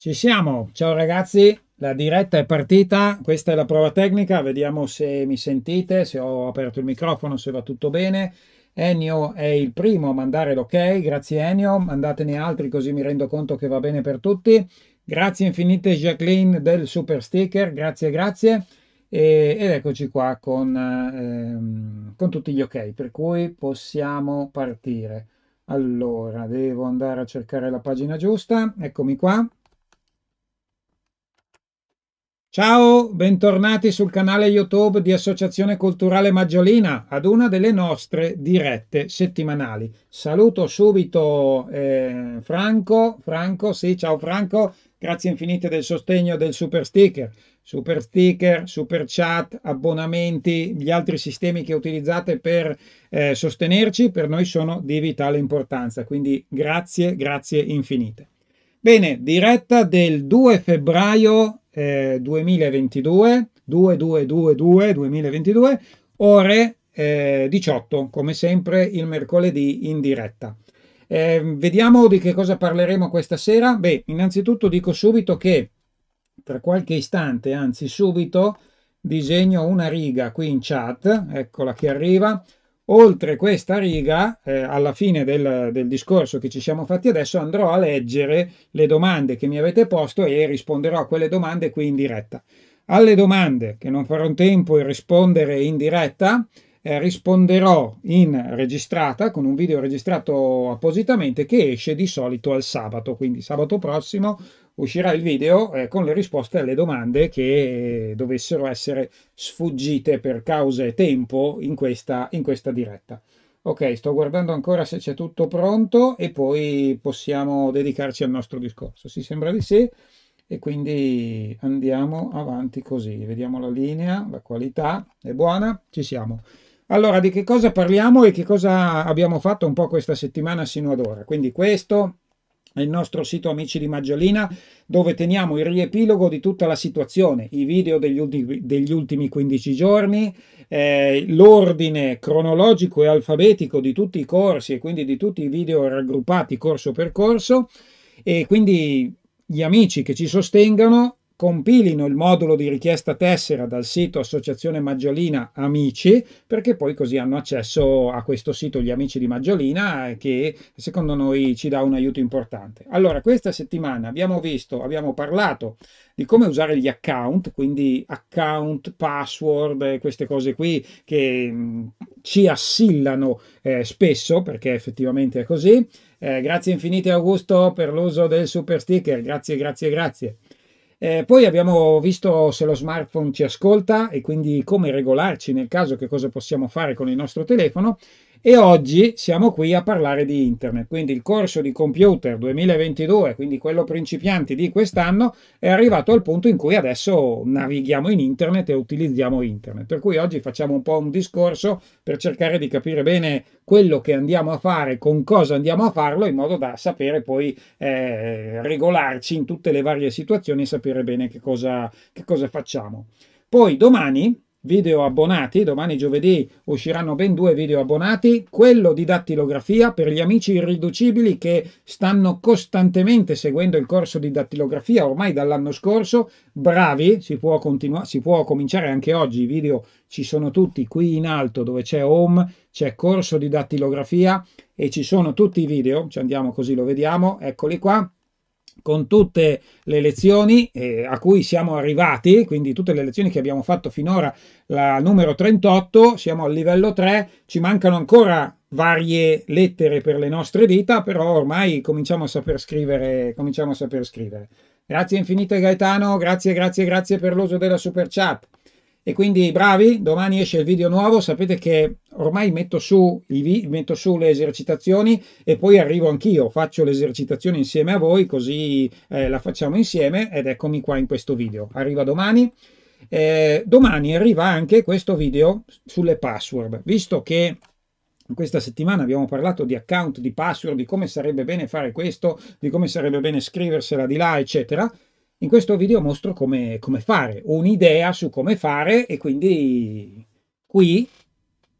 Ci siamo, ciao ragazzi, la diretta è partita, questa è la prova tecnica, vediamo se mi sentite, se ho aperto il microfono, se va tutto bene. Ennio è il primo a mandare l'ok, grazie Ennio, mandatene altri così mi rendo conto che va bene per tutti. Grazie infinite Jacqueline del super sticker, grazie, grazie. E, ed eccoci qua con, ehm, con tutti gli ok, per cui possiamo partire. Allora, devo andare a cercare la pagina giusta, eccomi qua. Ciao, bentornati sul canale YouTube di Associazione Culturale Maggiolina ad una delle nostre dirette settimanali. Saluto subito eh, Franco, Franco, sì, ciao Franco, grazie infinite del sostegno del super sticker, super sticker, super chat, abbonamenti, gli altri sistemi che utilizzate per eh, sostenerci, per noi sono di vitale importanza, quindi grazie, grazie infinite. Bene, diretta del 2 febbraio eh, 2022, 2222 2022, ore eh, 18, come sempre il mercoledì in diretta. Eh, vediamo di che cosa parleremo questa sera. Beh, innanzitutto dico subito che tra qualche istante, anzi subito, disegno una riga qui in chat, eccola che arriva, Oltre questa riga, eh, alla fine del, del, discorso che ci siamo fatti adesso, andrò a leggere le domande che mi avete posto e risponderò a quelle domande qui in diretta. Alle domande che non farò in tempo di rispondere in diretta, eh, risponderò in registrata con un video registrato appositamente che esce di solito al sabato, quindi sabato prossimo uscirà il video eh, con le risposte alle domande che eh, dovessero essere sfuggite per cause e tempo in questa, in questa diretta. Ok, sto guardando ancora se c'è tutto pronto e poi possiamo dedicarci al nostro discorso. Si sembra di sì e quindi andiamo avanti così. Vediamo la linea, la qualità è buona, ci siamo. Allora, di che cosa parliamo e che cosa abbiamo fatto un po' questa settimana sino ad ora? Quindi questo nel nostro sito Amici di Maggiolina, dove teniamo il riepilogo di tutta la situazione, i video degli ultimi, degli ultimi 15 giorni, eh, l'ordine cronologico e alfabetico di tutti i corsi e quindi di tutti i video raggruppati corso per corso. E quindi gli amici che ci sostengano compilino il modulo di richiesta tessera dal sito Associazione Maggiolina Amici, perché poi così hanno accesso a questo sito gli amici di Maggiolina eh, che secondo noi ci dà un aiuto importante. Allora, questa settimana abbiamo visto, abbiamo parlato di come usare gli account, quindi account, password, eh, queste cose qui che mm, ci assillano eh, spesso, perché effettivamente è così. Eh, grazie infinite Augusto per l'uso del super sticker, grazie, grazie, grazie. Eh, poi abbiamo visto se lo smartphone ci ascolta e quindi come regolarci nel caso che cosa possiamo fare con il nostro telefono e oggi siamo qui a parlare di internet, quindi il corso di computer 2022, quindi quello principianti di quest'anno, è arrivato al punto in cui adesso navighiamo in internet e utilizziamo internet, per cui oggi facciamo un po' un discorso per cercare di capire bene quello che andiamo a fare, con cosa andiamo a farlo, in modo da sapere poi eh, regolarci in tutte le varie situazioni e sapere bene che cosa, che cosa facciamo. Poi domani video abbonati, domani giovedì usciranno ben due video abbonati, quello di dattilografia per gli amici irriducibili che stanno costantemente seguendo il corso di dattilografia ormai dall'anno scorso, bravi, si può, continu- si può cominciare anche oggi, i video ci sono tutti qui in alto dove c'è home, c'è corso di dattilografia e ci sono tutti i video, ci andiamo così lo vediamo, eccoli qua con tutte le lezioni eh, a cui siamo arrivati, quindi tutte le lezioni che abbiamo fatto finora, la numero 38, siamo al livello 3, ci mancano ancora varie lettere per le nostre dita, però ormai cominciamo a saper scrivere, cominciamo a saper scrivere. Grazie infinite Gaetano, grazie, grazie, grazie per l'uso della super chat. E quindi bravi, domani esce il video nuovo, sapete che ormai metto su, i metto su le esercitazioni e poi arrivo anch'io, faccio le esercitazioni insieme a voi, così eh, la facciamo insieme ed eccomi qua in questo video. Arriva domani. Eh, domani arriva anche questo video sulle password, visto che questa settimana abbiamo parlato di account, di password, di come sarebbe bene fare questo, di come sarebbe bene scriversela di là, eccetera. In questo video mostro come, come fare, ho un'idea su come fare e quindi qui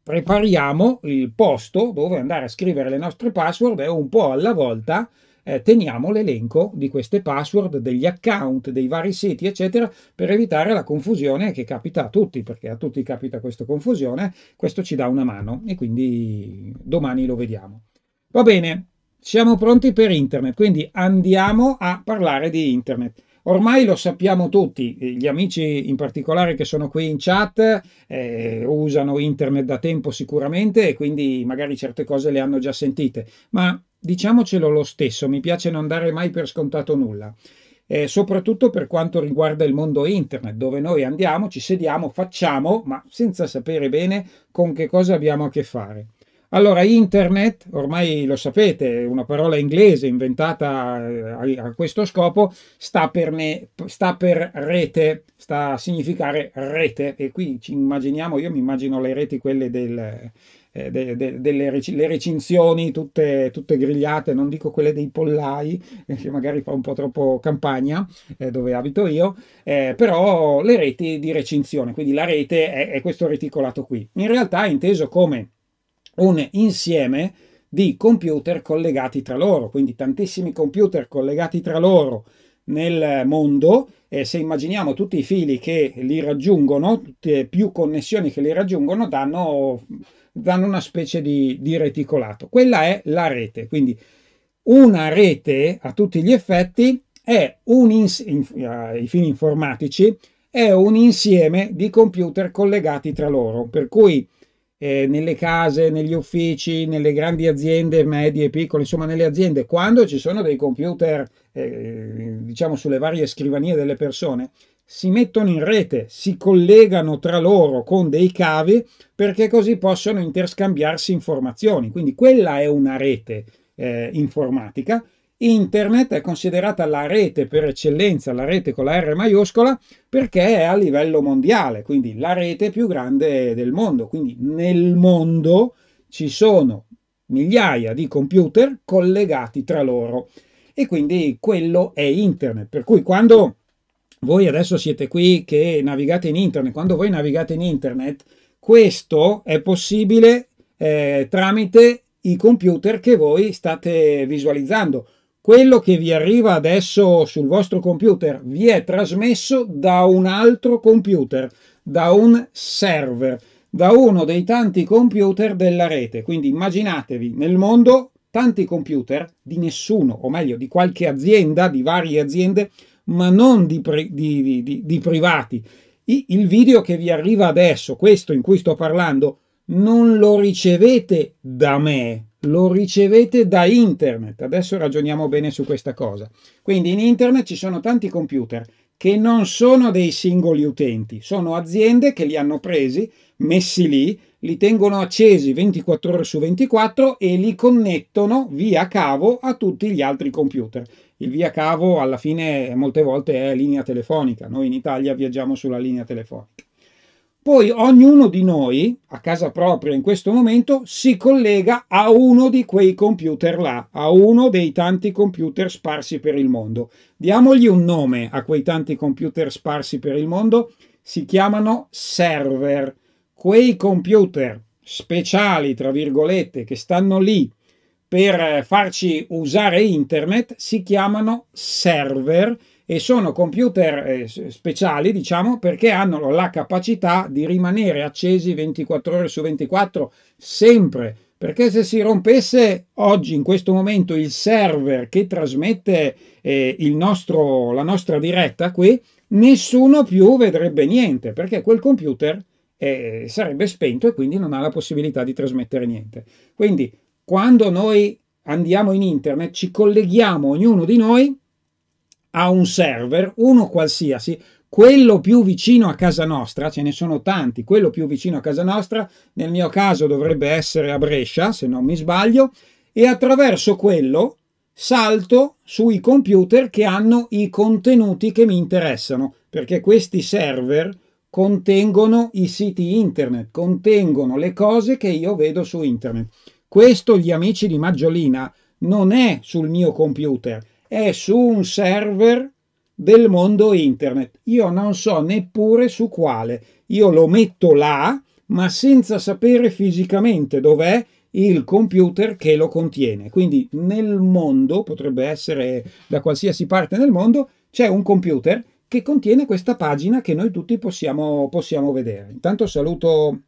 prepariamo il posto dove andare a scrivere le nostre password e un po' alla volta eh, teniamo l'elenco di queste password, degli account, dei vari siti, eccetera, per evitare la confusione che capita a tutti, perché a tutti capita questa confusione, questo ci dà una mano e quindi domani lo vediamo. Va bene, siamo pronti per internet, quindi andiamo a parlare di internet. Ormai lo sappiamo tutti, gli amici in particolare che sono qui in chat eh, usano internet da tempo sicuramente e quindi magari certe cose le hanno già sentite, ma diciamocelo lo stesso, mi piace non dare mai per scontato nulla. Eh, soprattutto per quanto riguarda il mondo internet, dove noi andiamo, ci sediamo, facciamo, ma senza sapere bene con che cosa abbiamo a che fare. Allora, internet, ormai lo sapete, una parola inglese inventata eh, a, questo scopo, sta per, ne, sta per rete, sta a significare rete. E qui ci immaginiamo, io mi immagino le reti, quelle del, eh, de, de, delle rec recinzioni tutte, tutte, grigliate, non dico quelle dei pollai, eh, che magari fa un po' troppo campagna, eh, dove abito io, eh, però le reti di recinzione, quindi la rete è, è questo reticolato qui. In realtà è inteso come un insieme di computer collegati tra loro, quindi tantissimi computer collegati tra loro nel mondo e se immaginiamo tutti i fili che li raggiungono, tutte più connessioni che li raggiungono, danno, danno una specie di, di reticolato. Quella è la rete, quindi una rete a tutti gli effetti è un ins- in, ai eh, fini informatici è un insieme di computer collegati tra loro, per cui eh, nelle case, negli uffici, nelle grandi aziende medie e piccole, insomma nelle aziende, quando ci sono dei computer, eh, diciamo sulle varie scrivanie delle persone, si mettono in rete, si collegano tra loro con dei cavi perché così possono interscambiarsi informazioni. Quindi quella è una rete eh, informatica Internet è considerata la rete per eccellenza, la rete con la R maiuscola, perché è a livello mondiale, quindi la rete più grande del mondo. Quindi nel mondo ci sono migliaia di computer collegati tra loro e quindi quello è Internet. Per cui quando voi adesso siete qui che navigate in Internet, quando voi navigate in Internet, questo è possibile eh, tramite i computer che voi state visualizzando quello che vi arriva adesso sul vostro computer vi è trasmesso da un altro computer, da un server, da uno dei tanti computer della rete. Quindi immaginatevi nel mondo tanti computer di nessuno, o meglio di qualche azienda, di varie aziende, ma non di, pri di, di, di privati. I il video che vi arriva adesso, questo in cui sto parlando, non lo ricevete da me, lo ricevete da internet. Adesso ragioniamo bene su questa cosa. Quindi in internet ci sono tanti computer che non sono dei singoli utenti, sono aziende che li hanno presi, messi lì, li tengono accesi 24 ore su 24 e li connettono via cavo a tutti gli altri computer. Il via cavo alla fine molte volte è linea telefonica, noi in Italia viaggiamo sulla linea telefonica poi ognuno di noi a casa propria in questo momento si collega a uno di quei computer là, a uno dei tanti computer sparsi per il mondo. Diamogli un nome a quei tanti computer sparsi per il mondo, si chiamano server. Quei computer speciali, tra virgolette, che stanno lì per farci usare internet si chiamano server e sono computer eh, speciali, diciamo, perché hanno la capacità di rimanere accesi 24 ore su 24 sempre, perché se si rompesse oggi in questo momento il server che trasmette eh, nostro, la nostra diretta qui, nessuno più vedrebbe niente perché quel computer eh, sarebbe spento e quindi non ha la possibilità di trasmettere niente. Quindi quando noi andiamo in internet ci colleghiamo ognuno di noi a un server, uno qualsiasi, quello più vicino a casa nostra, ce ne sono tanti, quello più vicino a casa nostra, nel mio caso dovrebbe essere a Brescia, se non mi sbaglio, e attraverso quello salto sui computer che hanno i contenuti che mi interessano, perché questi server contengono i siti internet, contengono le cose che io vedo su internet. Questo, gli amici di Maggiolina, non è sul mio computer, è su un server del mondo internet. Io non so neppure su quale. Io lo metto là, ma senza sapere fisicamente dov'è il computer che lo contiene. Quindi nel mondo, potrebbe essere da qualsiasi parte nel mondo, c'è un computer che contiene questa pagina che noi tutti possiamo, possiamo vedere. Intanto saluto,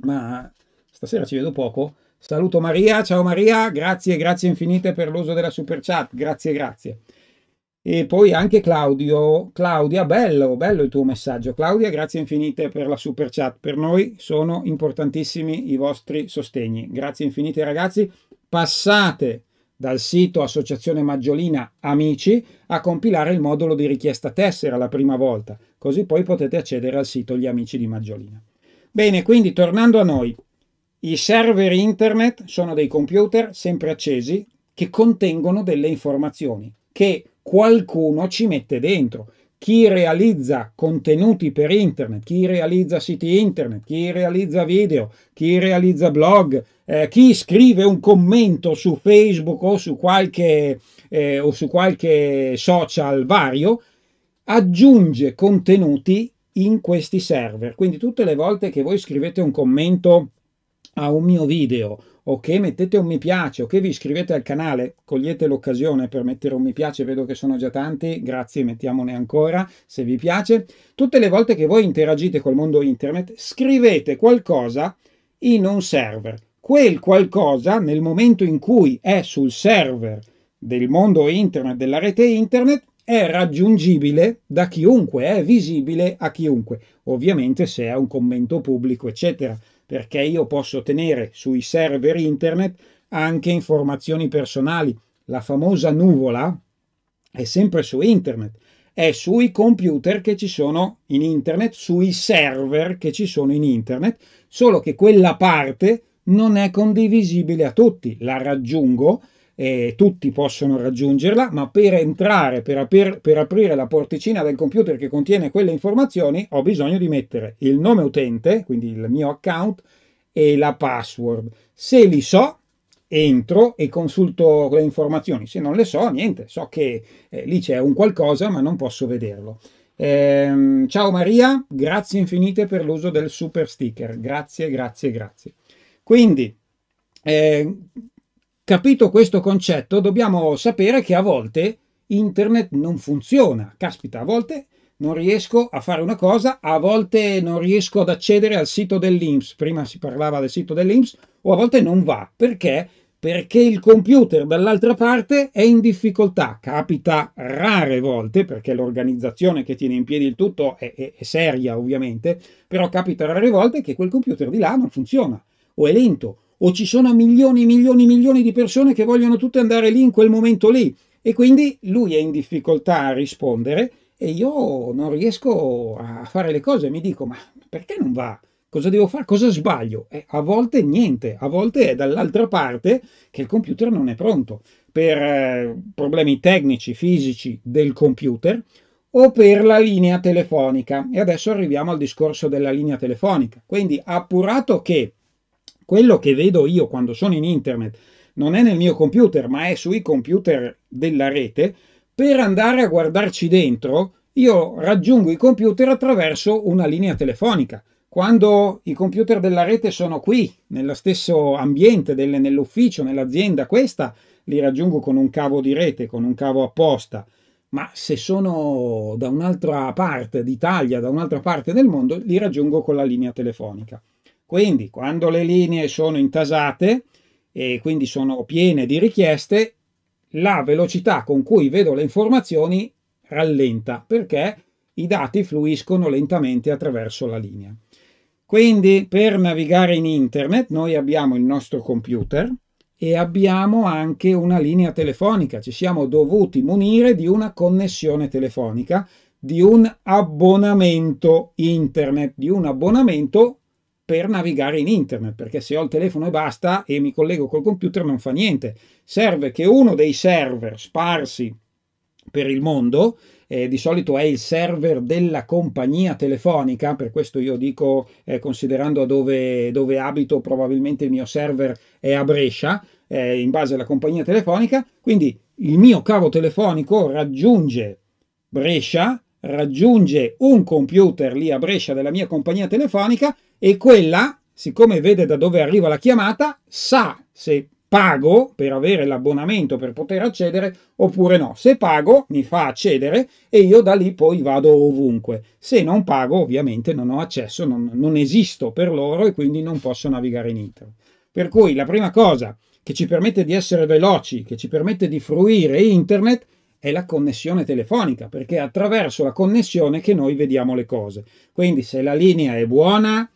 ma stasera ci vedo poco, Saluto Maria, ciao Maria, grazie, grazie infinite per l'uso della super chat, grazie, grazie. E poi anche Claudio, Claudia, bello, bello il tuo messaggio. Claudia, grazie infinite per la super chat. Per noi sono importantissimi i vostri sostegni. Grazie infinite ragazzi. Passate dal sito Associazione Maggiolina Amici a compilare il modulo di richiesta tessera la prima volta, così poi potete accedere al sito Gli Amici di Maggiolina. Bene, quindi tornando a noi, i server internet sono dei computer sempre accesi che contengono delle informazioni che qualcuno ci mette dentro. Chi realizza contenuti per internet, chi realizza siti internet, chi realizza video, chi realizza blog, eh, chi scrive un commento su Facebook o su qualche, eh, o su qualche social vario, aggiunge contenuti in questi server. Quindi tutte le volte che voi scrivete un commento a un mio video o che mettete un mi piace o che vi iscrivete al canale, cogliete l'occasione per mettere un mi piace, vedo che sono già tanti, grazie, mettiamone ancora se vi piace. Tutte le volte che voi interagite col mondo internet, scrivete qualcosa in un server. Quel qualcosa, nel momento in cui è sul server del mondo internet, della rete internet, è raggiungibile da chiunque, è visibile a chiunque, ovviamente se è un commento pubblico, eccetera perché io posso tenere sui server internet anche informazioni personali. La famosa nuvola è sempre su internet, è sui computer che ci sono in internet, sui server che ci sono in internet, solo che quella parte non è condivisibile a tutti. La raggiungo eh, tutti possono raggiungerla, ma per entrare, per, aper, per aprire la porticina del computer che contiene quelle informazioni, ho bisogno di mettere il nome utente, quindi il mio account, e la password. Se li so, entro e consulto le informazioni. Se non le so, niente, so che eh, lì c'è un qualcosa, ma non posso vederlo. Eh, ciao Maria, grazie infinite per l'uso del super sticker. Grazie, grazie, grazie. Quindi, eh, Capito questo concetto, dobbiamo sapere che a volte internet non funziona. Caspita, a volte non riesco a fare una cosa, a volte non riesco ad accedere al sito dell'Inps, prima si parlava del sito dell'Inps, o a volte non va. Perché? Perché il computer dall'altra parte è in difficoltà. Capita rare volte, perché l'organizzazione che tiene in piedi il tutto è, è, è seria ovviamente, però capita rare volte che quel computer di là non funziona, o è lento, o ci sono milioni, milioni, milioni di persone che vogliono tutte andare lì in quel momento lì e quindi lui è in difficoltà a rispondere e io non riesco a fare le cose, mi dico ma perché non va? Cosa devo fare? Cosa sbaglio? Eh, a volte niente, a volte è dall'altra parte che il computer non è pronto per eh, problemi tecnici, fisici del computer o per la linea telefonica. E adesso arriviamo al discorso della linea telefonica. Quindi appurato che quello che vedo io quando sono in internet non è nel mio computer, ma è sui computer della rete, per andare a guardarci dentro io raggiungo i computer attraverso una linea telefonica. Quando i computer della rete sono qui, nello stesso ambiente, nell'ufficio, nell'azienda, questa li raggiungo con un cavo di rete, con un cavo apposta. Ma se sono da un'altra parte d'Italia, da un'altra parte del mondo, li raggiungo con la linea telefonica. Quindi quando le linee sono intasate e quindi sono piene di richieste, la velocità con cui vedo le informazioni rallenta perché i dati fluiscono lentamente attraverso la linea. Quindi per navigare in internet noi abbiamo il nostro computer e abbiamo anche una linea telefonica, ci siamo dovuti munire di una connessione telefonica, di un abbonamento internet, di un abbonamento per navigare in internet, perché se ho il telefono e basta e mi collego col computer non fa niente. Serve che uno dei server sparsi per il mondo, eh, di solito è il server della compagnia telefonica, per questo io dico, eh, considerando dove, dove abito, probabilmente il mio server è a Brescia, eh, in base alla compagnia telefonica, quindi il mio cavo telefonico raggiunge Brescia, raggiunge un computer lì a Brescia della mia compagnia telefonica e quella, siccome vede da dove arriva la chiamata, sa se pago per avere l'abbonamento per poter accedere oppure no. Se pago mi fa accedere e io da lì poi vado ovunque. Se non pago ovviamente non ho accesso, non, non esisto per loro e quindi non posso navigare in internet. Per cui la prima cosa che ci permette di essere veloci, che ci permette di fruire internet è la connessione telefonica, perché è attraverso la connessione che noi vediamo le cose. Quindi se la linea è buona,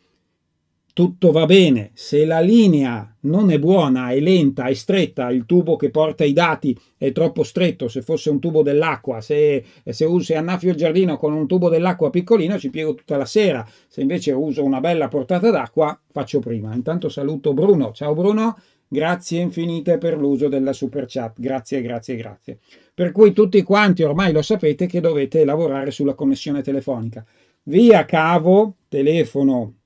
tutto va bene. Se la linea non è buona, è lenta, è stretta, il tubo che porta i dati è troppo stretto, se fosse un tubo dell'acqua, se, se, se annaffio il giardino con un tubo dell'acqua piccolino ci piego tutta la sera, se invece uso una bella portata d'acqua faccio prima. Intanto saluto Bruno, ciao Bruno, grazie infinite per l'uso della super chat, grazie, grazie, grazie. Per cui tutti quanti ormai lo sapete che dovete lavorare sulla connessione telefonica. Via cavo, telefono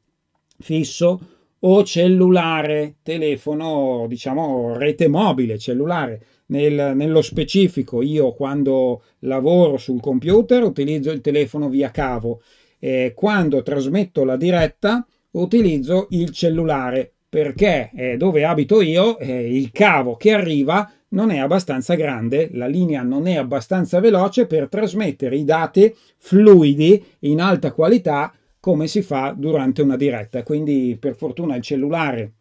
fisso o cellulare, telefono, diciamo rete mobile, cellulare. Nel, nello specifico, io quando lavoro sul computer utilizzo il telefono via cavo, eh, quando trasmetto la diretta utilizzo il cellulare perché eh, dove abito io eh, il cavo che arriva non è abbastanza grande, la linea non è abbastanza veloce per trasmettere i dati fluidi in alta qualità come si fa durante una diretta. Quindi per fortuna il cellulare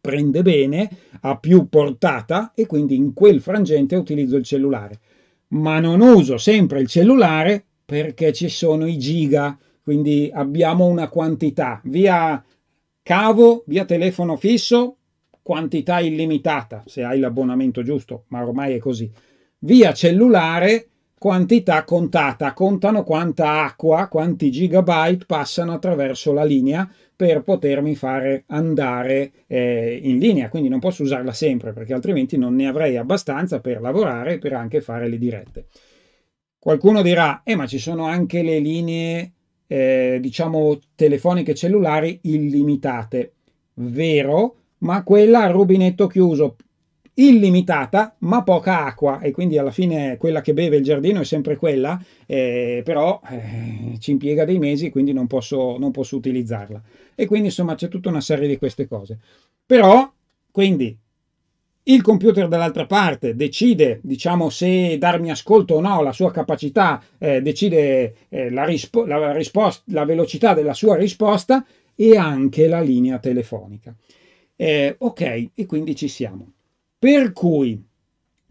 prende bene, ha più portata e quindi in quel frangente utilizzo il cellulare. Ma non uso sempre il cellulare perché ci sono i giga, quindi abbiamo una quantità. Via cavo, via telefono fisso, quantità illimitata, se hai l'abbonamento giusto, ma ormai è così. Via cellulare quantità contata, contano quanta acqua, quanti gigabyte passano attraverso la linea per potermi fare andare eh, in linea, quindi non posso usarla sempre perché altrimenti non ne avrei abbastanza per lavorare e per anche fare le dirette. Qualcuno dirà, eh ma ci sono anche le linee, eh, diciamo, telefoniche cellulari illimitate. Vero, ma quella a rubinetto chiuso, illimitata ma poca acqua e quindi alla fine quella che beve il giardino è sempre quella, eh, però eh, ci impiega dei mesi quindi non posso, non posso utilizzarla. E quindi insomma c'è tutta una serie di queste cose. Però, quindi, il computer dall'altra parte decide, diciamo, se darmi ascolto o no, la sua capacità eh, decide eh, la, rispo- la, risposta, la velocità della sua risposta e anche la linea telefonica. Eh, ok, e quindi ci siamo. Per cui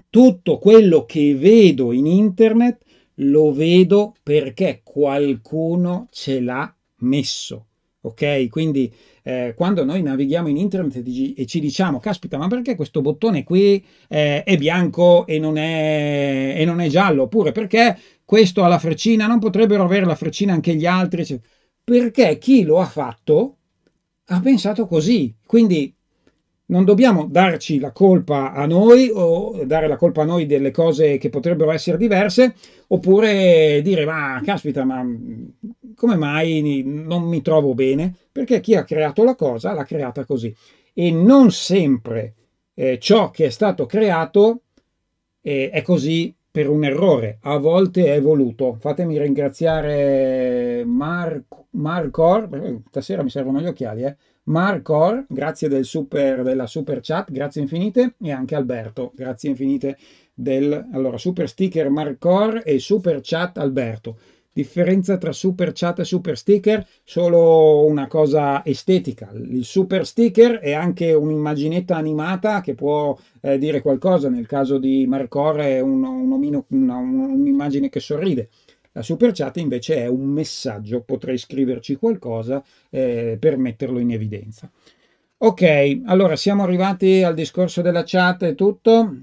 tutto quello che vedo in internet lo vedo perché qualcuno ce l'ha messo. Ok? Quindi eh, quando noi navighiamo in internet e ci diciamo, caspita, ma perché questo bottone qui eh, è bianco e non è, e non è, giallo? Oppure perché questo ha la freccina? Non potrebbero avere la freccina anche gli altri? Perché chi lo ha fatto ha pensato così. Quindi non dobbiamo darci la colpa a noi o dare la colpa a noi delle cose che potrebbero essere diverse, oppure dire ma caspita, ma mhmm, come mai non mi trovo bene? Perché chi ha creato la cosa l'ha creata così. E non sempre eh, ciò che è stato creato eh, è così per un errore, a volte è voluto. Fatemi ringraziare Marcor, Mar eh, stasera mi servono gli occhiali, eh Marcor, grazie del super, della super chat, grazie infinite, e anche Alberto, grazie infinite del allora, super sticker Marcor e super chat Alberto. Differenza tra super chat e super sticker? Solo una cosa estetica. Il super sticker è anche un'immaginetta animata che può eh, dire qualcosa. Nel caso di Marcor è un, un omino, una, un'immagine che sorride la super chat invece è un messaggio, potrei scriverci qualcosa eh, per metterlo in evidenza. Ok, allora siamo arrivati al discorso della chat e tutto.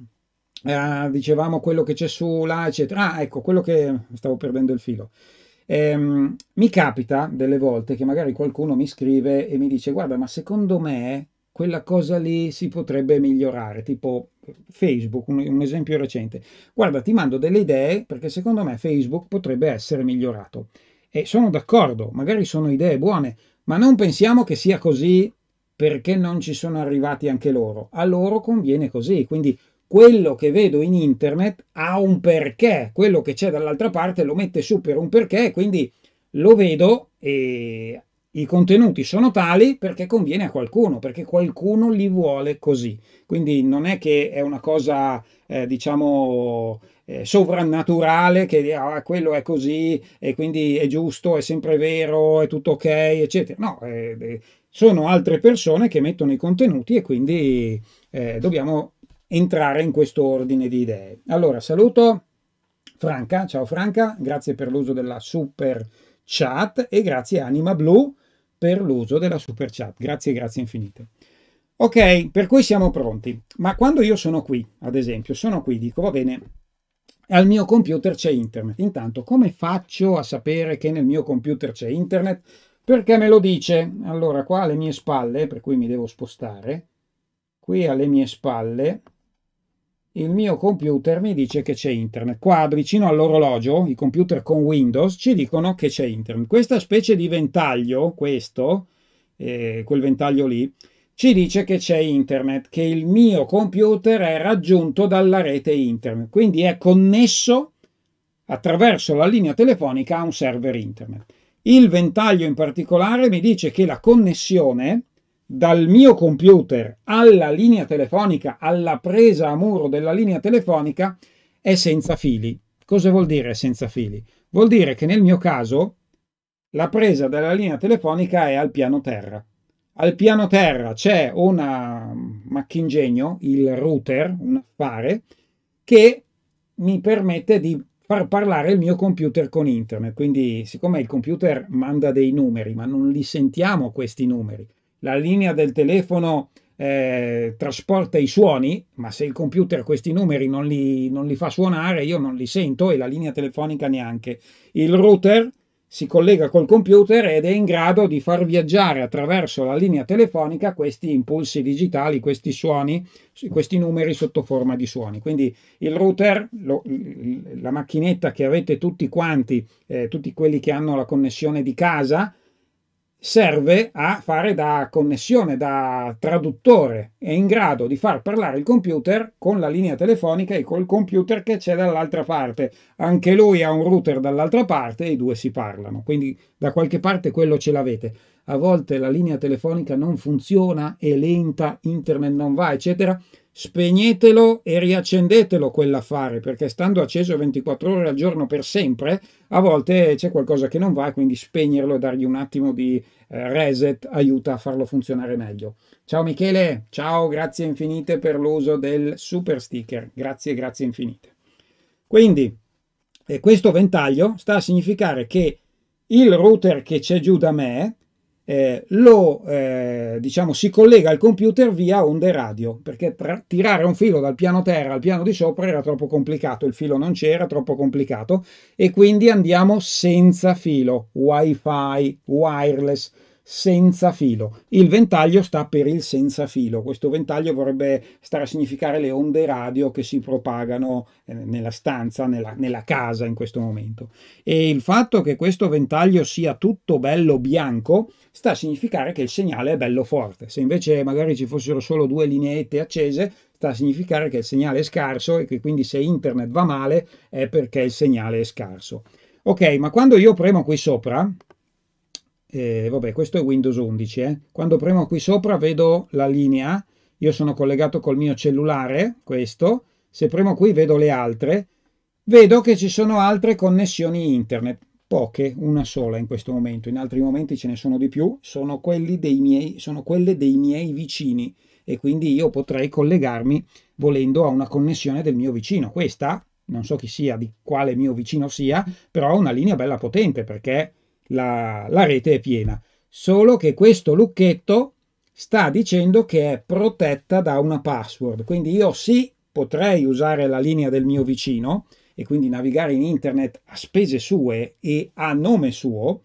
Eh, dicevamo quello che c'è su là, eccetera. Ah, ecco, quello che stavo perdendo il filo. Ehm, mi capita delle volte che magari qualcuno mi scrive e mi dice: Guarda, ma secondo me quella cosa lì si potrebbe migliorare. Tipo, Facebook, un, un esempio recente. Guarda, ti mando delle idee perché secondo me Facebook potrebbe essere migliorato. E sono d'accordo, magari sono idee buone, ma non pensiamo che sia così perché non ci sono arrivati anche loro. A loro conviene così, quindi quello che vedo in internet ha un perché, quello che c'è dall'altra parte lo mette su per un perché, quindi lo vedo e i contenuti sono tali perché conviene a qualcuno, perché qualcuno li vuole così. Quindi non è che è una cosa, eh, diciamo, eh, sovrannaturale, che ah, quello è così e quindi è giusto, è sempre vero, è tutto ok, eccetera. No, eh, eh sono altre persone che mettono i contenuti e quindi eh, dobbiamo entrare in questo ordine di idee. Allora, saluto Franca, ciao Franca, grazie per l'uso della super chat e grazie Anima Blu per l'uso della super chat. Grazie, grazie infinite. Ok, per cui siamo pronti. Ma quando io sono qui, ad esempio, sono qui, dico va bene, al mio computer c'è internet. Intanto, come faccio a sapere che nel mio computer c'è internet? Perché me lo dice? Allora, qua alle mie spalle, per cui mi devo spostare, qui alle mie spalle il mio computer mi dice che c'è internet. Qua vicino all'orologio, i computer con Windows ci dicono che c'è internet. Questa specie di ventaglio, questo, eh, quel ventaglio lì, ci dice che c'è internet, che il mio computer è raggiunto dalla rete internet, quindi è connesso attraverso la linea telefonica a un server internet. Il ventaglio in particolare mi dice che la connessione dal mio computer alla linea telefonica, alla presa a muro della linea telefonica, è senza fili. Cosa vuol dire senza fili? Vuol dire che nel mio caso la presa della linea telefonica è al piano terra. Al piano terra c'è una mm, macchinegno, il router, un affare, che mi permette di far parlare il mio computer con internet. Quindi, siccome il computer manda dei numeri, ma non li sentiamo questi numeri, la linea del telefono eh, trasporta i suoni, ma se il computer questi numeri non li, non li, fa suonare, io non li sento e la linea telefonica neanche. Il router si collega col computer ed è in grado di far viaggiare attraverso la linea telefonica questi impulsi digitali, questi suoni, questi numeri sotto forma di suoni. Quindi il router, lo, la macchinetta che avete tutti quanti, eh, tutti quelli che hanno la connessione di casa, serve a fare da connessione, da traduttore, è in grado di far parlare il computer con la linea telefonica e col computer che c'è dall'altra parte. Anche lui ha un router dall'altra parte e i due si parlano, quindi da qualche parte quello ce l'avete. A volte la linea telefonica non funziona, è lenta, internet non va, eccetera spegnetelo e riaccendetelo quell'affare, perché stando acceso 24 ore al giorno per sempre, a volte c'è qualcosa che non va, quindi spegnerlo e dargli un attimo di eh, reset aiuta a farlo funzionare meglio. Ciao Michele, ciao, grazie infinite per l'uso del super sticker, grazie, grazie infinite. Quindi, questo ventaglio sta a significare che il router che c'è giù da me eh, lo eh, diciamo si collega al computer via onde radio perché tra- tirare un filo dal piano terra al piano di sopra era troppo complicato il filo non c'era troppo complicato e quindi andiamo senza filo wifi wireless senza filo. Il ventaglio sta per il senza filo. Questo ventaglio vorrebbe stare a significare le onde radio che si propagano eh, nella stanza, nella, nella casa in questo momento. E il fatto che questo ventaglio sia tutto bello bianco sta a significare che il segnale è bello forte. Se invece magari ci fossero solo due lineette accese, sta a significare che il segnale è scarso e che quindi se internet va male è perché il segnale è scarso. Ok, ma quando io premo qui sopra, eh, vabbè, questo è Windows 11, eh. quando premo qui sopra vedo la linea, io sono collegato col mio cellulare, questo, se premo qui vedo le altre, vedo che ci sono altre connessioni internet, poche, una sola in questo momento, in altri momenti ce ne sono di più, sono, dei miei, sono quelle dei miei vicini e quindi io potrei collegarmi volendo a una connessione del mio vicino. Questa, non so chi sia, di quale mio vicino sia, però ha una linea bella potente perché la, la rete è piena. Solo che questo lucchetto sta dicendo che è protetta da una password. Quindi io sì potrei usare la linea del mio vicino e quindi navigare in internet a spese sue e a nome suo,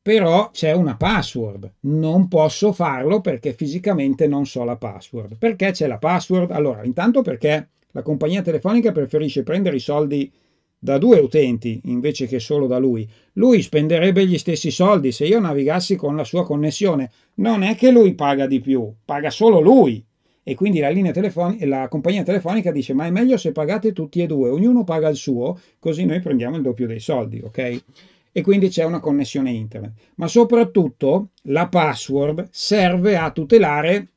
però c'è una password. Non posso farlo perché fisicamente non so la password. Perché c'è la password? Allora, intanto perché la compagnia telefonica preferisce prendere i soldi da due utenti invece che solo da lui. Lui spenderebbe gli stessi soldi se io navigassi con la sua connessione. Non è che lui paga di più, paga solo lui. E quindi la, linea telefon- la compagnia telefonica dice: Ma è meglio se pagate tutti e due, ognuno paga il suo, così noi prendiamo il doppio dei soldi, ok? E quindi c'è una connessione internet. Ma soprattutto la password serve a tutelare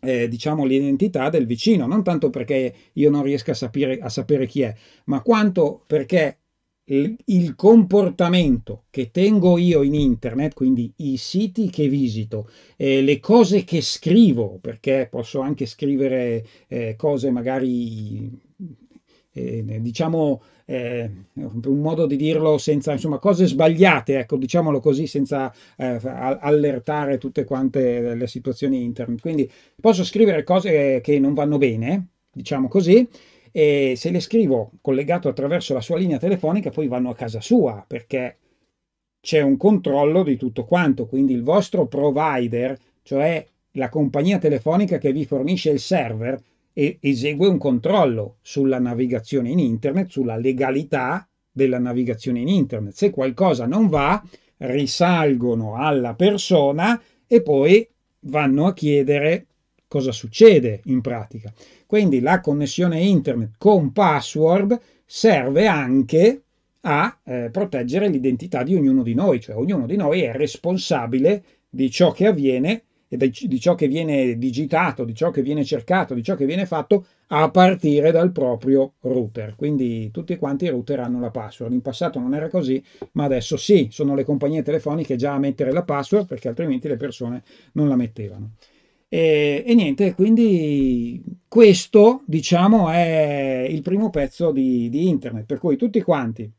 eh, diciamo l'identità del vicino, non tanto perché io non riesco a sapere, a sapere chi è, ma quanto perché il comportamento che tengo io in internet, quindi i siti che visito, eh, le cose che scrivo, perché posso anche scrivere eh, cose magari, eh, diciamo, eh, un modo di dirlo senza, insomma, cose sbagliate, ecco, diciamolo così, senza eh, allertare tutte quante le situazioni internet. Quindi posso scrivere cose che non vanno bene, diciamo così, e se le scrivo collegato attraverso la sua linea telefonica poi vanno a casa sua perché c'è un controllo di tutto quanto, quindi il vostro provider, cioè la compagnia telefonica che vi fornisce il server, esegue un controllo sulla navigazione in internet, sulla legalità della navigazione in internet. Se qualcosa non va, risalgono alla persona e poi vanno a chiedere cosa succede in pratica. Quindi la connessione internet con password serve anche a eh, proteggere l'identità di ognuno di noi, cioè ognuno di noi è responsabile di ciò che avviene e di ciò che viene digitato, di ciò che viene cercato, di ciò che viene fatto a partire dal proprio router. Quindi tutti quanti i router hanno la password. In passato non era così, ma adesso sì, sono le compagnie telefoniche già a mettere la password perché altrimenti le persone non la mettevano. E, e niente, quindi questo diciamo è il primo pezzo di, di internet, per cui tutti quanti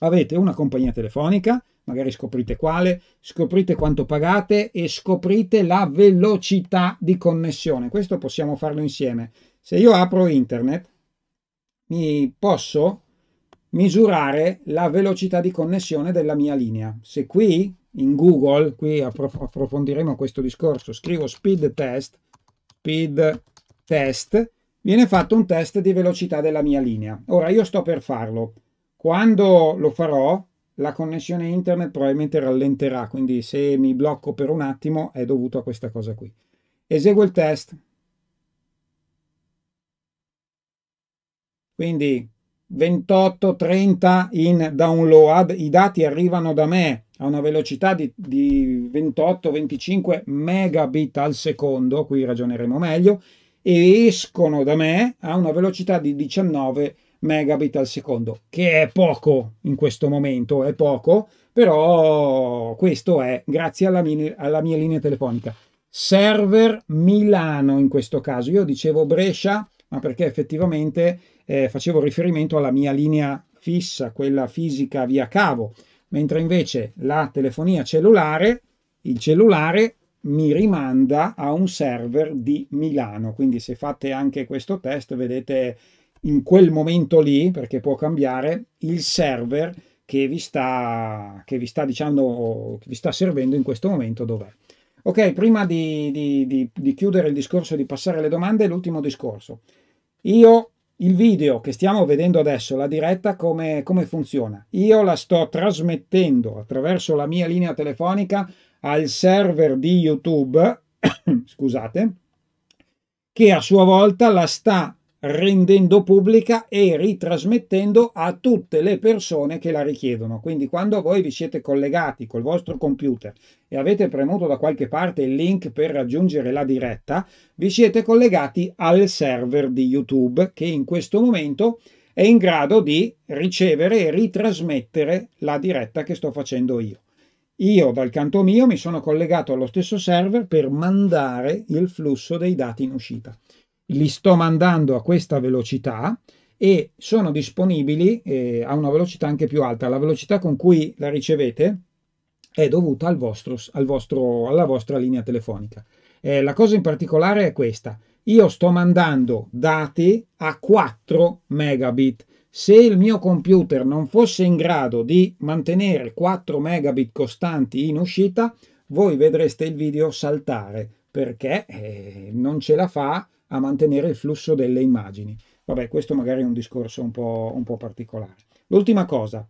avete una compagnia telefonica, magari scoprite quale, scoprite quanto pagate e scoprite la velocità di connessione. Questo possiamo farlo insieme. Se io apro internet, mi posso misurare la velocità di connessione della mia linea. Se qui in Google, qui approfondiremo questo discorso, scrivo speed test, speed test, viene fatto un test di velocità della mia linea. Ora io sto per farlo. Quando lo farò, la connessione internet probabilmente rallenterà, quindi se mi blocco per un attimo è dovuto a questa cosa qui. Eseguo il test. Quindi 28, 30 in download, i dati arrivano da me a una velocità di, di 28, 25 megabit al secondo, qui ragioneremo meglio, e escono da me a una velocità di 19 megabit megabit al secondo, che è poco in questo momento, è poco, però questo è grazie alla mia, alla mia linea telefonica. Server Milano in questo caso, io dicevo Brescia, ma perché effettivamente eh, facevo riferimento alla mia linea fissa, quella fisica via cavo, mentre invece la telefonia cellulare, il cellulare mi rimanda a un server di Milano. Quindi se fate anche questo test vedete in quel momento lì, perché può cambiare, il server che vi sta, che vi sta, diciamo, che vi sta servendo in questo momento dov'è. Ok, prima di, di, di, di chiudere il discorso e di passare alle domande, l'ultimo discorso. Io il video che stiamo vedendo adesso, la diretta, come, come funziona? Io la sto trasmettendo attraverso la mia linea telefonica al server di YouTube, scusate, che a sua volta la sta rendendo pubblica e ritrasmettendo a tutte le persone che la richiedono. Quindi quando voi vi siete collegati col vostro computer e avete premuto da qualche parte il link per raggiungere la diretta, vi siete collegati al server di YouTube che in questo momento è in grado di ricevere e ritrasmettere la diretta che sto facendo io. Io dal canto mio mi sono collegato allo stesso server per mandare il flusso dei dati in uscita li sto mandando a questa velocità e sono disponibili eh, a una velocità anche più alta. La velocità con cui la ricevete è dovuta al vostro, al vostro, alla vostra linea telefonica. Eh, la cosa in particolare è questa. Io sto mandando dati a 4 megabit. Se il mio computer non fosse in grado di mantenere 4 megabit costanti in uscita, voi vedreste il video saltare perché eh, non ce la fa a mantenere il flusso delle immagini. Vabbè, questo magari è un discorso un po', un po particolare. L'ultima cosa,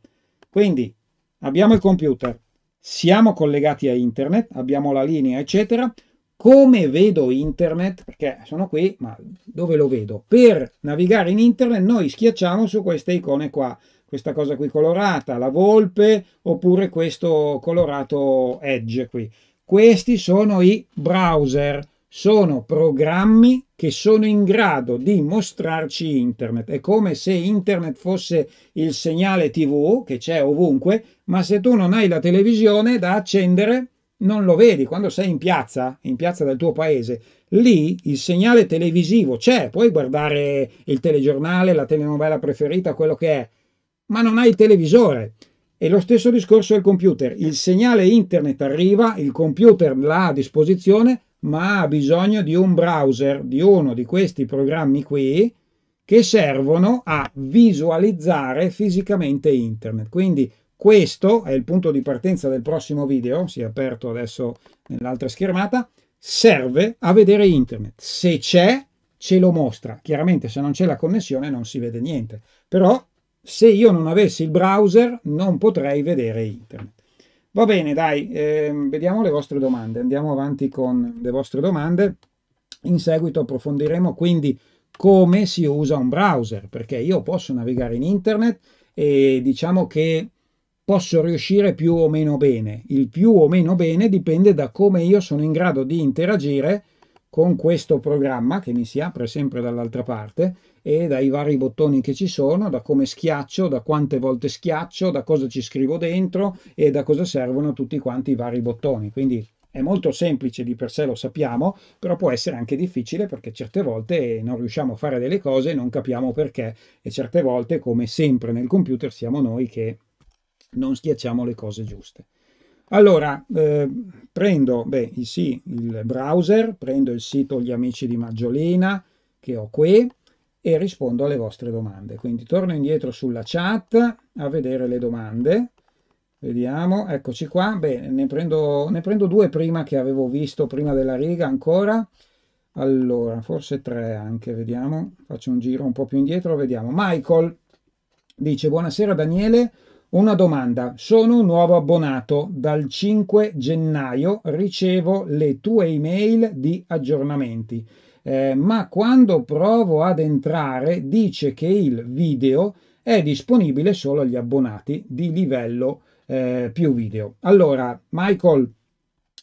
quindi abbiamo il computer, siamo collegati a internet, abbiamo la linea, eccetera. Come vedo internet? Perché sono qui, ma dove lo vedo? Per navigare in internet noi schiacciamo su queste icone qua, questa cosa qui colorata, la volpe, oppure questo colorato edge qui. Questi sono i browser, sono programmi che sono in grado di mostrarci internet. È come se internet fosse il segnale TV che c'è ovunque, ma se tu non hai la televisione da accendere, non lo vedi. Quando sei in piazza, in piazza del tuo paese, lì il segnale televisivo c'è, puoi guardare il telegiornale, la telenovela preferita, quello che è, ma non hai il televisore. E lo stesso discorso del computer. Il segnale internet arriva, il computer l'ha a disposizione, ma ha bisogno di un browser, di uno di questi programmi qui, che servono a visualizzare fisicamente internet. Quindi questo è il punto di partenza del prossimo video, si è aperto adesso nell'altra schermata, serve a vedere internet. Se c'è, ce lo mostra. Chiaramente se non c'è la connessione non si vede niente, però se io non avessi il browser non potrei vedere internet. Va bene, dai, eh, vediamo le vostre domande. Andiamo avanti con le vostre domande. In seguito approfondiremo quindi come si usa un browser, perché io posso navigare in internet e diciamo che posso riuscire più o meno bene. Il più o meno bene dipende da come io sono in grado di interagire con questo programma che mi si apre sempre dall'altra parte e dai vari bottoni che ci sono, da come schiaccio, da quante volte schiaccio, da cosa ci scrivo dentro e da cosa servono tutti quanti i vari bottoni. Quindi è molto semplice di per sé, lo sappiamo, però può essere anche difficile perché certe volte non riusciamo a fare delle cose e non capiamo perché e certe volte, come sempre nel computer, siamo noi che non schiacciamo le cose giuste. Allora, eh, prendo beh, sì, il browser, prendo il sito Gli Amici di Maggiolina che ho qui, e rispondo alle vostre domande. Quindi torno indietro sulla chat a vedere le domande. Vediamo, eccoci qua. Bene, ne prendo, ne prendo due prima che avevo visto prima della riga ancora. Allora, forse tre anche, vediamo. Faccio un giro un po' più indietro, vediamo. Michael dice, buonasera Daniele, una domanda. Sono un nuovo abbonato. Dal 5 gennaio ricevo le tue email di aggiornamenti eh, ma quando provo ad entrare dice che il video è disponibile solo agli abbonati di livello eh, più video. Allora, Michael,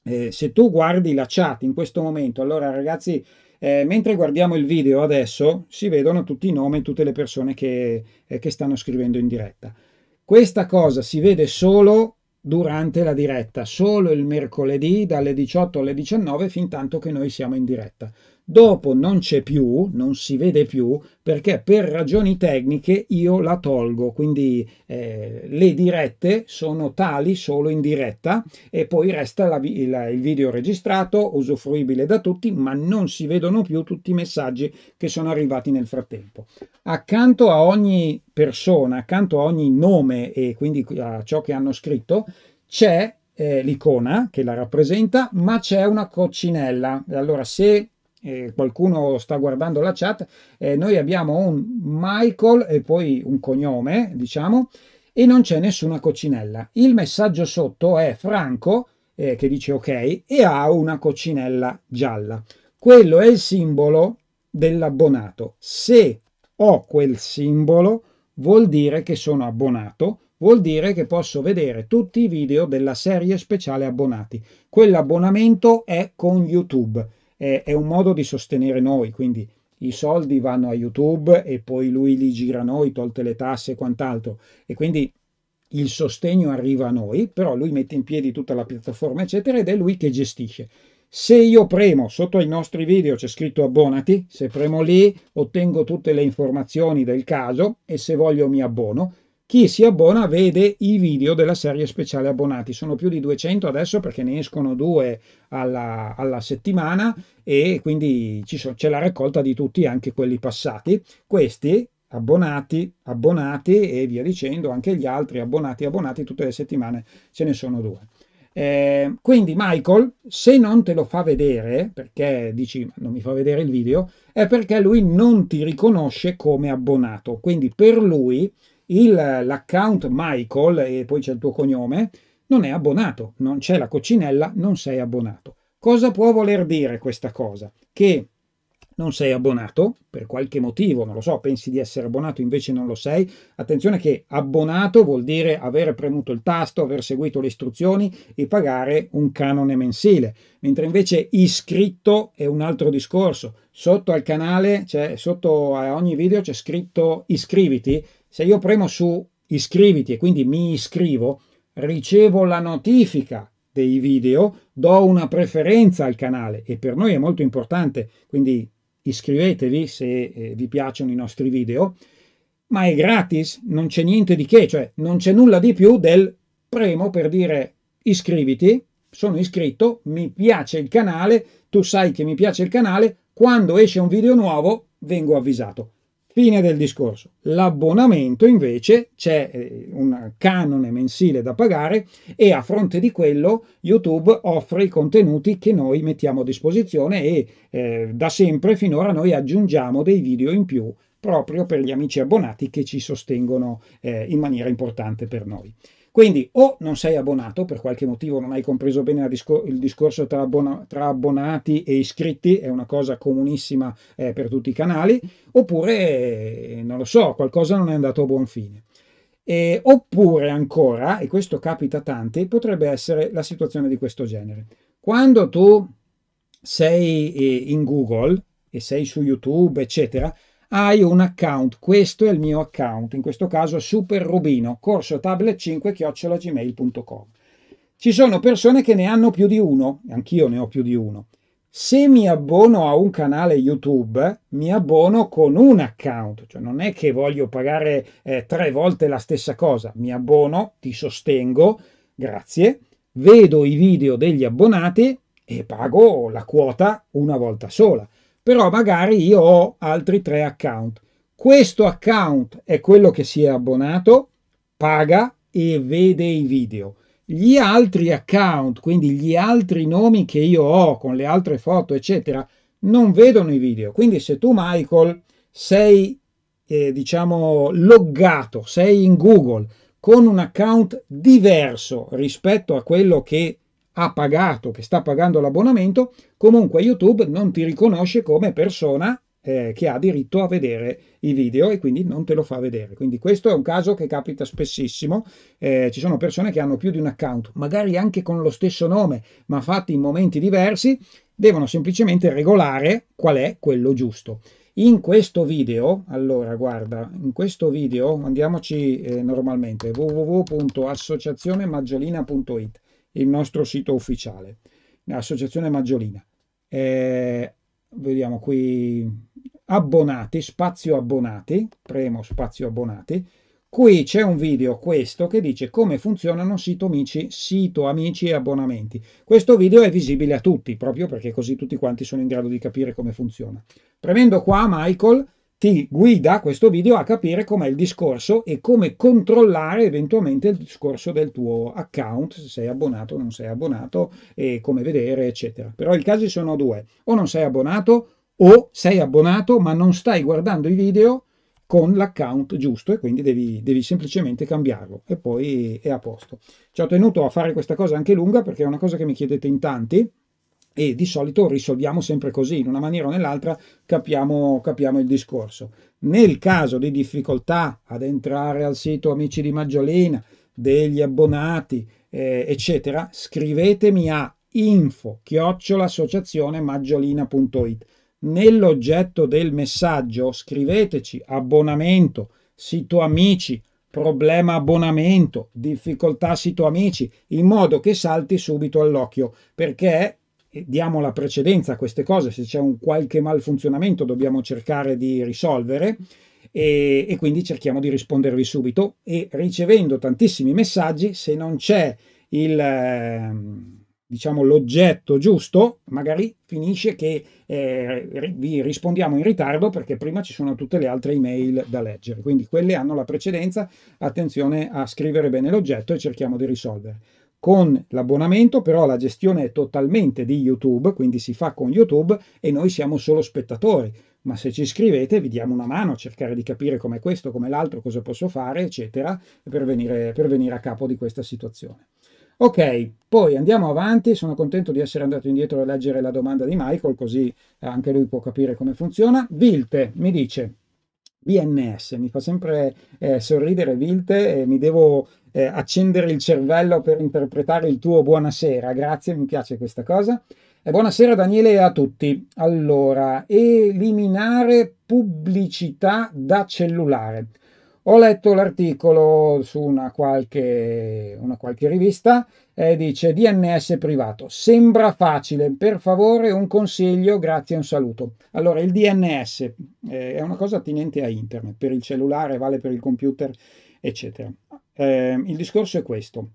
eh, se tu guardi la chat in questo momento, allora ragazzi, eh, mentre guardiamo il video adesso si vedono tutti i nomi e tutte le persone che, eh, che, stanno scrivendo in diretta. Questa cosa si vede solo durante la diretta, solo il mercoledì dalle 18 alle 19, fin tanto che noi siamo in diretta dopo non c'è più, non si vede più, perché per ragioni tecniche io la tolgo, quindi eh, le dirette sono tali solo in diretta e poi resta la, la, il video registrato, usufruibile da tutti, ma non si vedono più tutti i messaggi che sono arrivati nel frattempo. Accanto a ogni persona, accanto a ogni nome e quindi a ciò che hanno scritto, c'è eh, l'icona che la rappresenta, ma c'è una coccinella. Allora, se eh, qualcuno sta guardando la chat, eh, noi abbiamo un Michael e poi un cognome, diciamo, e non c'è nessuna coccinella. Il messaggio sotto è Franco, eh, che dice ok, e ha una coccinella gialla. Quello è il simbolo dell'abbonato. Se ho quel simbolo, vuol dire che sono abbonato, vuol dire che posso vedere tutti i video della serie speciale abbonati. Quell'abbonamento è con YouTube è, è un modo di sostenere noi, quindi i soldi vanno a YouTube e poi lui li gira a noi, tolte le tasse e quant'altro. E quindi il sostegno arriva a noi, però lui mette in piedi tutta la piattaforma, eccetera, ed è lui che gestisce. Se io premo sotto ai nostri video c'è scritto abbonati, se premo lì ottengo tutte le informazioni del caso e se voglio mi abbono. Chi si abbona vede i video della serie speciale abbonati, sono più di 200 adesso perché ne escono due alla, alla settimana e quindi so, c'è la raccolta di tutti, anche quelli passati. Questi abbonati, abbonati e via dicendo, anche gli altri abbonati, abbonati, tutte le settimane ce ne sono due. Eh, quindi Michael, se non te lo fa vedere, perché dici non mi fa vedere il video, è perché lui non ti riconosce come abbonato. Quindi per lui l'account Michael, e poi c'è il tuo cognome, non è abbonato, non c'è la coccinella, non sei abbonato. Cosa può voler dire questa cosa? Che non sei abbonato per qualche motivo, non lo so, pensi di essere abbonato, invece non lo sei. Attenzione che abbonato vuol dire aver premuto il tasto, aver seguito le istruzioni e pagare un canone mensile, mentre invece iscritto è un altro discorso. Sotto al canale, cioè sotto a ogni video c'è scritto iscriviti, se io premo su iscriviti e quindi mi iscrivo, ricevo la notifica dei video, do una preferenza al canale e per noi è molto importante, quindi iscrivetevi se eh, vi piacciono i nostri video, ma è gratis, non c'è niente di che, cioè non c'è nulla di più del premo per dire iscriviti, sono iscritto, mi piace il canale, tu sai che mi piace il canale, quando esce un video nuovo vengo avvisato. Fine del discorso. L'abbonamento invece c'è eh, un canone mensile da pagare e a fronte di quello YouTube offre i contenuti che noi mettiamo a disposizione e eh, da sempre finora noi aggiungiamo dei video in più proprio per gli amici abbonati che ci sostengono eh, in maniera importante per noi. Quindi o non sei abbonato, per qualche motivo non hai compreso bene discor il discorso tra, abbon tra, abbonati e iscritti, è una cosa comunissima eh, per tutti i canali, oppure, eh, non lo so, qualcosa non è andato a buon fine. E, oppure ancora, e questo capita a tanti, potrebbe essere la situazione di questo genere. Quando tu sei eh, in Google e sei su YouTube, eccetera, hai un account, questo è il mio account, in questo caso Super Rubino, corso tablet 5 chiocciolagmail.com. Ci sono persone che ne hanno più di uno, anch'io ne ho più di uno. Se mi abbono a un canale YouTube, mi abbono con un account, cioè non è che voglio pagare eh, tre volte la stessa cosa, mi abbono, ti sostengo, grazie, vedo i video degli abbonati e pago la quota una volta sola però magari io ho altri tre account. Questo account è quello che si è abbonato, paga e vede i video. Gli altri account, quindi gli altri nomi che io ho con le altre foto, eccetera, non vedono i video. Quindi se tu, Michael, sei, eh, diciamo, loggato, sei in Google con un account diverso rispetto a quello che ha pagato, che sta pagando l'abbonamento, comunque YouTube non ti riconosce come persona eh, che ha diritto a vedere i video e quindi non te lo fa vedere. Quindi questo è un caso che capita spessissimo. Eh, ci sono persone che hanno più di un account, magari anche con lo stesso nome, ma fatti in momenti diversi, devono semplicemente regolare qual è quello giusto. In questo video, allora guarda, in questo video andiamoci eh, normalmente www.associazionemaggiolina.it il nostro sito ufficiale, l'associazione Maggiolina. Eh, vediamo qui, abbonati, spazio abbonati, premo spazio abbonati, Qui c'è un video, questo, che dice come funzionano sito amici, sito amici e abbonamenti. Questo video è visibile a tutti, proprio perché così tutti quanti sono in grado di capire come funziona. Premendo qua, Michael, ti guida questo video a capire com'è il discorso e come controllare eventualmente il discorso del tuo account, se sei abbonato o non sei abbonato e come vedere, eccetera. Però i casi sono due, o non sei abbonato o sei abbonato ma non stai guardando i video con l'account giusto e quindi devi, devi semplicemente cambiarlo e poi è a posto. Ci ho tenuto a fare questa cosa anche lunga perché è una cosa che mi chiedete in tanti e di solito risolviamo sempre così, in una maniera o nell'altra capiamo, capiamo, il discorso. Nel caso di difficoltà ad entrare al sito Amici di Maggiolina, degli abbonati, eh, eccetera, scrivetemi a info associazione maggiolina.it. Nell'oggetto del messaggio scriveteci abbonamento, sito amici, problema abbonamento, difficoltà sito amici, in modo che salti subito all'occhio, perché diamo la precedenza a queste cose, se c'è un qualche malfunzionamento dobbiamo cercare di risolvere e, e quindi cerchiamo di rispondervi subito e ricevendo tantissimi messaggi, se non c'è il ehm, diciamo l'oggetto giusto, magari finisce che eh, vi rispondiamo in ritardo perché prima ci sono tutte le altre email da leggere, quindi quelle hanno la precedenza, attenzione a scrivere bene l'oggetto e cerchiamo di risolvere. Con l'abbonamento però la gestione è totalmente di YouTube, quindi si fa con YouTube e noi siamo solo spettatori. Ma se ci iscrivete vi diamo una mano a cercare di capire com'è questo, com'è l'altro, cosa posso fare, eccetera, per venire, per venire a capo di questa situazione. Ok, poi andiamo avanti, sono contento di essere andato indietro a leggere la domanda di Michael, così anche lui può capire come funziona. Vilte mi dice, BNS, mi fa sempre eh, sorridere Vilte e mi devo eh, accendere il cervello per interpretare il tuo buonasera, grazie, mi piace questa cosa. Eh, buonasera Daniele a tutti. Allora, eliminare pubblicità da cellulare. Ho letto l'articolo su una qualche, una qualche rivista e eh, dice DNS privato. Sembra facile, per favore un consiglio, grazie e un saluto. Allora, il DNS eh, è una cosa attinente a internet, per il cellulare, vale per il computer, eccetera. Eh, il discorso è questo.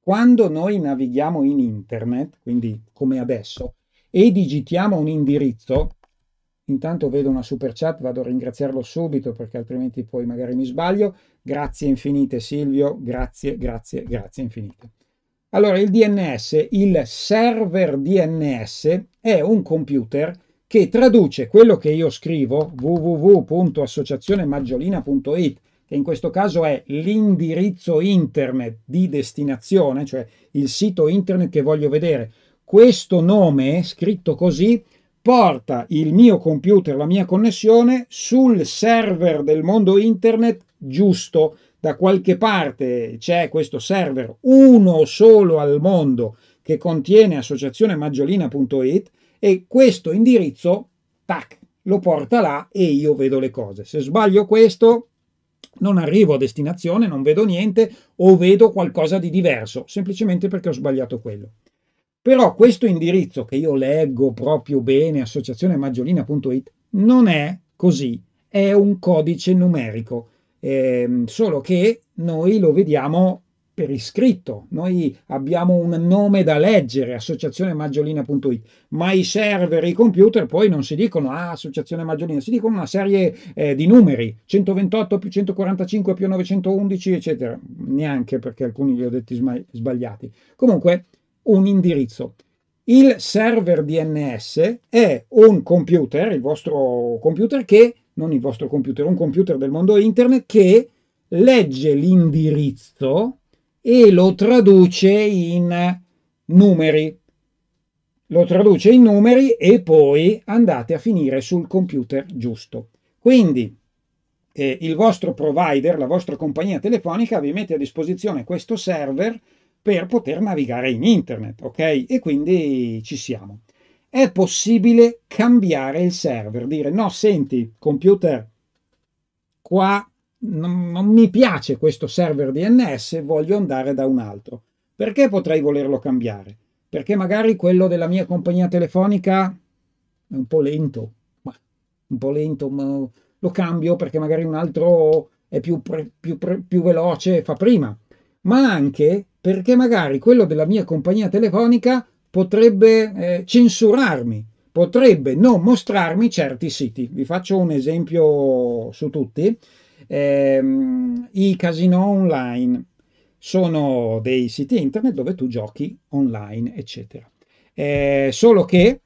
Quando noi navighiamo in internet, quindi come adesso, e digitiamo un indirizzo, Intanto vedo una super chat, vado a ringraziarlo subito perché altrimenti poi magari mi sbaglio. Grazie infinite Silvio, grazie, grazie, grazie infinite. Allora, il DNS, il server DNS, è un computer che traduce quello che io scrivo, www.associazionemaggiolina.it, che in questo caso è l'indirizzo internet di destinazione, cioè il sito internet che voglio vedere. Questo nome, scritto così, porta il mio computer, la mia connessione sul server del mondo internet giusto. Da qualche parte c'è questo server, uno solo al mondo, che contiene associazione maggiolina.it e questo indirizzo, tac, lo porta là e io vedo le cose. Se sbaglio questo, non arrivo a destinazione, non vedo niente o vedo qualcosa di diverso, semplicemente perché ho sbagliato quello. Però questo indirizzo che io leggo proprio bene, associazionemaggiolina.it, non è così, è un codice numerico, ehm, solo che noi lo vediamo per iscritto, noi abbiamo un nome da leggere, associazionemaggiolina.it, ma i server, i computer poi non si dicono ah, associazione maggiolina, si dicono una serie eh, di numeri, 128 più 145 più 911, eccetera, neanche perché alcuni li ho detti sbagliati. Comunque, un indirizzo. Il server DNS è un computer, il vostro computer che, non il vostro computer, un computer del mondo internet che legge l'indirizzo e lo traduce in numeri. Lo traduce in numeri e poi andate a finire sul computer giusto. Quindi eh, il vostro provider, la vostra compagnia telefonica vi mette a disposizione questo server per poter navigare in internet, ok? E quindi ci siamo. È possibile cambiare il server, dire no, senti, computer, qua non, non mi piace questo server DNS, voglio andare da un altro. Perché potrei volerlo cambiare? Perché magari quello della mia compagnia telefonica è un po' lento, ma un po' lento, ma lo cambio perché magari un altro è più, pre, più, pre, più veloce e fa prima. Ma anche perché magari quello della mia compagnia telefonica potrebbe eh, censurarmi, potrebbe non mostrarmi certi siti. Vi faccio un esempio su tutti. Eh, I casino online sono dei siti internet dove tu giochi online, eccetera. Eh, solo che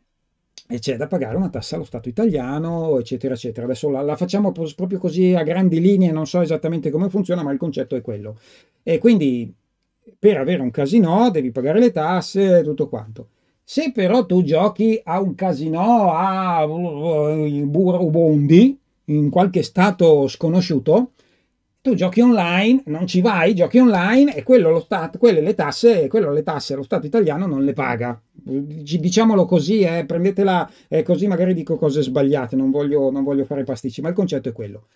eh, c'è da pagare una tassa allo Stato italiano, eccetera, eccetera. Adesso la, la, facciamo proprio così a grandi linee, non so esattamente come funziona, ma il concetto è quello. E quindi per avere un casino devi pagare le tasse e tutto quanto. Se però tu giochi a un casino a uh, uh, Burubondi, in qualche stato sconosciuto, tu giochi online, non ci vai, giochi online e quello lo stato, quelle le tasse, quello le tasse lo Stato italiano non le paga. Diciamolo così, eh, prendetela eh, così magari dico cose sbagliate, non voglio, non voglio fare pasticci, ma il concetto è quello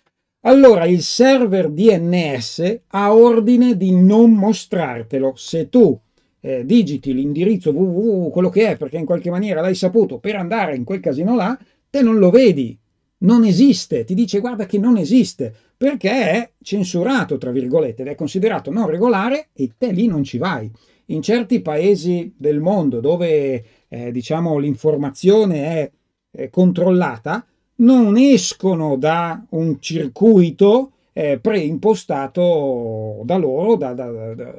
allora il server DNS ha ordine di non mostrartelo. Se tu eh, digiti l'indirizzo www, quello che è, perché in qualche maniera l'hai saputo, per andare in quel casino là, te non lo vedi. Non esiste, ti dice guarda che non esiste, perché è censurato, tra virgolette, ed è considerato non regolare e te lì non ci vai. In certi paesi del mondo dove, eh, diciamo, l'informazione è eh, controllata, non escono da un circuito eh, preimpostato da loro, da, da, da,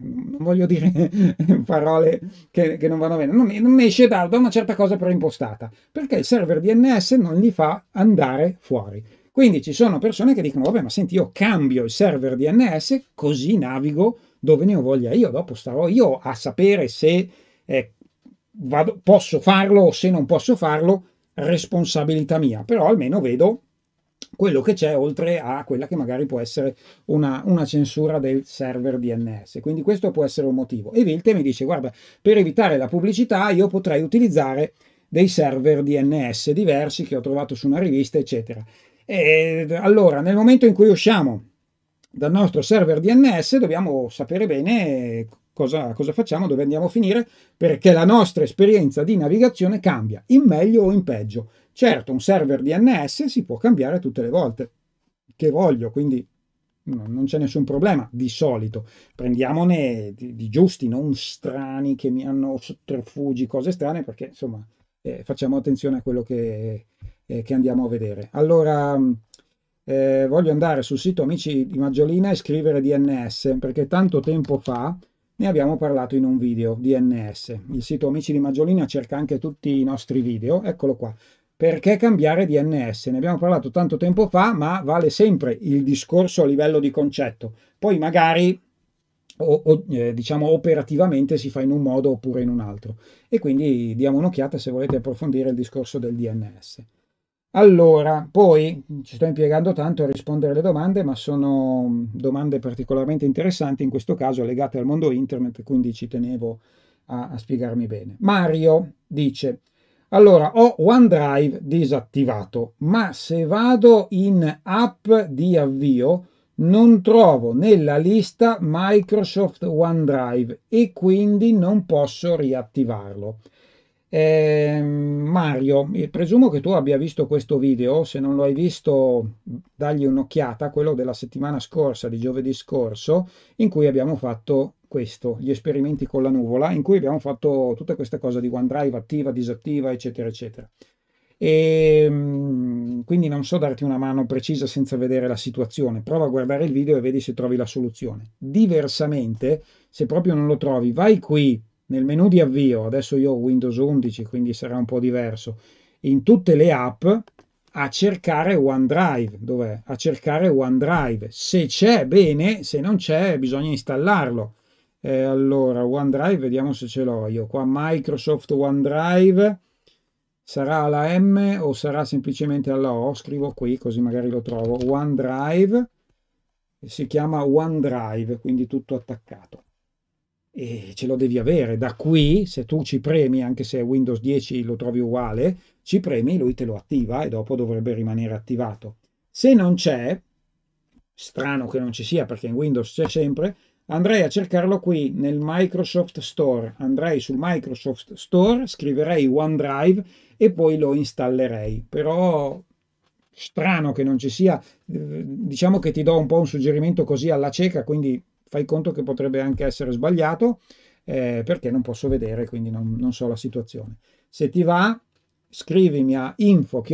non voglio dire parole che, che, non vanno bene, non, non esce da, una certa cosa preimpostata, perché il server DNS non li fa andare fuori. Quindi ci sono persone che dicono, vabbè, ma senti, io cambio il server DNS così navigo dove ne ho voglia io, dopo starò io a sapere se eh, vado, posso farlo o se non posso farlo responsabilità mia, però almeno vedo quello che c'è oltre a quella che magari può essere una, una, censura del server DNS. Quindi questo può essere un motivo. E Vilte mi dice, guarda, per evitare la pubblicità io potrei utilizzare dei server DNS diversi che ho trovato su una rivista, eccetera. E, allora, nel momento in cui usciamo dal nostro server DNS dobbiamo sapere bene cosa, cosa facciamo, dove andiamo a finire, perché la nostra esperienza di navigazione cambia, in meglio o in peggio. Certo, un server DNS si può cambiare tutte le volte che voglio, quindi non c'è nessun problema di solito. Prendiamone di, di, giusti, non strani che mi hanno sotterfugi, cose strane, perché insomma eh, facciamo attenzione a quello che, eh, che andiamo a vedere. Allora, eh, voglio andare sul sito Amici di Maggiolina e scrivere DNS, perché tanto tempo fa ne abbiamo parlato in un video DNS. Il sito Amici di Maggiolina cerca anche tutti i nostri video, eccolo qua. Perché cambiare DNS? Ne abbiamo parlato tanto tempo fa, ma vale sempre il discorso a livello di concetto. Poi magari o, o eh, diciamo operativamente si fa in un modo oppure in un altro. E quindi diamo un'occhiata se volete approfondire il discorso del DNS. Allora, poi ci sto impiegando tanto a rispondere alle domande, ma sono domande particolarmente interessanti, in questo caso legate al mondo internet, quindi ci tenevo a, a spiegarmi bene. Mario dice, allora ho OneDrive disattivato, ma se vado in app di avvio non trovo nella lista Microsoft OneDrive e quindi non posso riattivarlo. Ehm, eh, Mario, presumo che tu abbia visto questo video, se non lo hai visto dagli un'occhiata, quello della settimana scorsa, di giovedì scorso, in cui abbiamo fatto questo, gli esperimenti con la nuvola, in cui abbiamo fatto tutte queste cose di OneDrive attiva, disattiva, eccetera, eccetera. E ehm, quindi non so darti una mano precisa senza vedere la situazione, prova a guardare il video e vedi se trovi la soluzione. Diversamente, se proprio non lo trovi, vai qui nel menu di avvio, adesso io ho Windows 11 quindi sarà un po' diverso, in tutte le app a cercare OneDrive, dov'è? A cercare OneDrive, se c'è bene, se non c'è bisogna installarlo. Eh, allora, OneDrive, vediamo se ce l'ho io. Qua Microsoft OneDrive, sarà la M o sarà semplicemente alla O? Scrivo qui così magari lo trovo. OneDrive, si chiama OneDrive, quindi tutto attaccato e ce lo devi avere. Da qui, se tu ci premi, anche se Windows 10 lo trovi uguale, ci premi, lui te lo attiva e dopo dovrebbe rimanere attivato. Se non c'è, strano che non ci sia perché in Windows c'è sempre, andrei a cercarlo qui nel Microsoft Store. Andrei sul Microsoft Store, scriverei OneDrive e poi lo installerei. Però strano che non ci sia, diciamo che ti do un po' un suggerimento così alla cieca, quindi fai conto che potrebbe anche essere sbagliato eh, perché non posso vedere, quindi non, non, so la situazione. Se ti va, scrivimi a info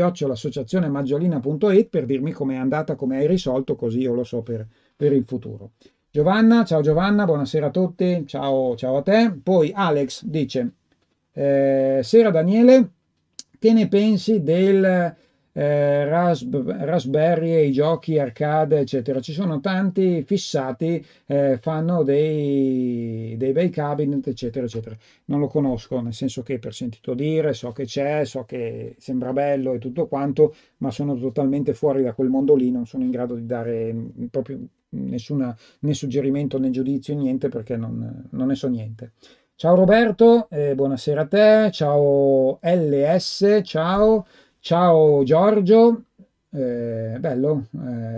maggiolina.it per dirmi com'è andata, come hai risolto, così io lo so per, per il futuro. Giovanna, ciao Giovanna, buonasera a tutti, ciao, ciao a te. Poi Alex dice, eh, sera Daniele, che ne pensi del eh, Raspberry e i giochi arcade, eccetera. Ci sono tanti fissati, eh, fanno dei, dei bei cabinet, eccetera, eccetera. Non lo conosco, nel senso che per sentito dire, so che c'è, so che sembra bello e tutto quanto, ma sono totalmente fuori da quel mondo lì, non sono in grado di dare mm, proprio nessuna, né suggerimento né giudizio, niente, perché non, non ne so niente. Ciao Roberto, eh, buonasera a te, ciao LS, ciao. Ciao Giorgio, eh, bello,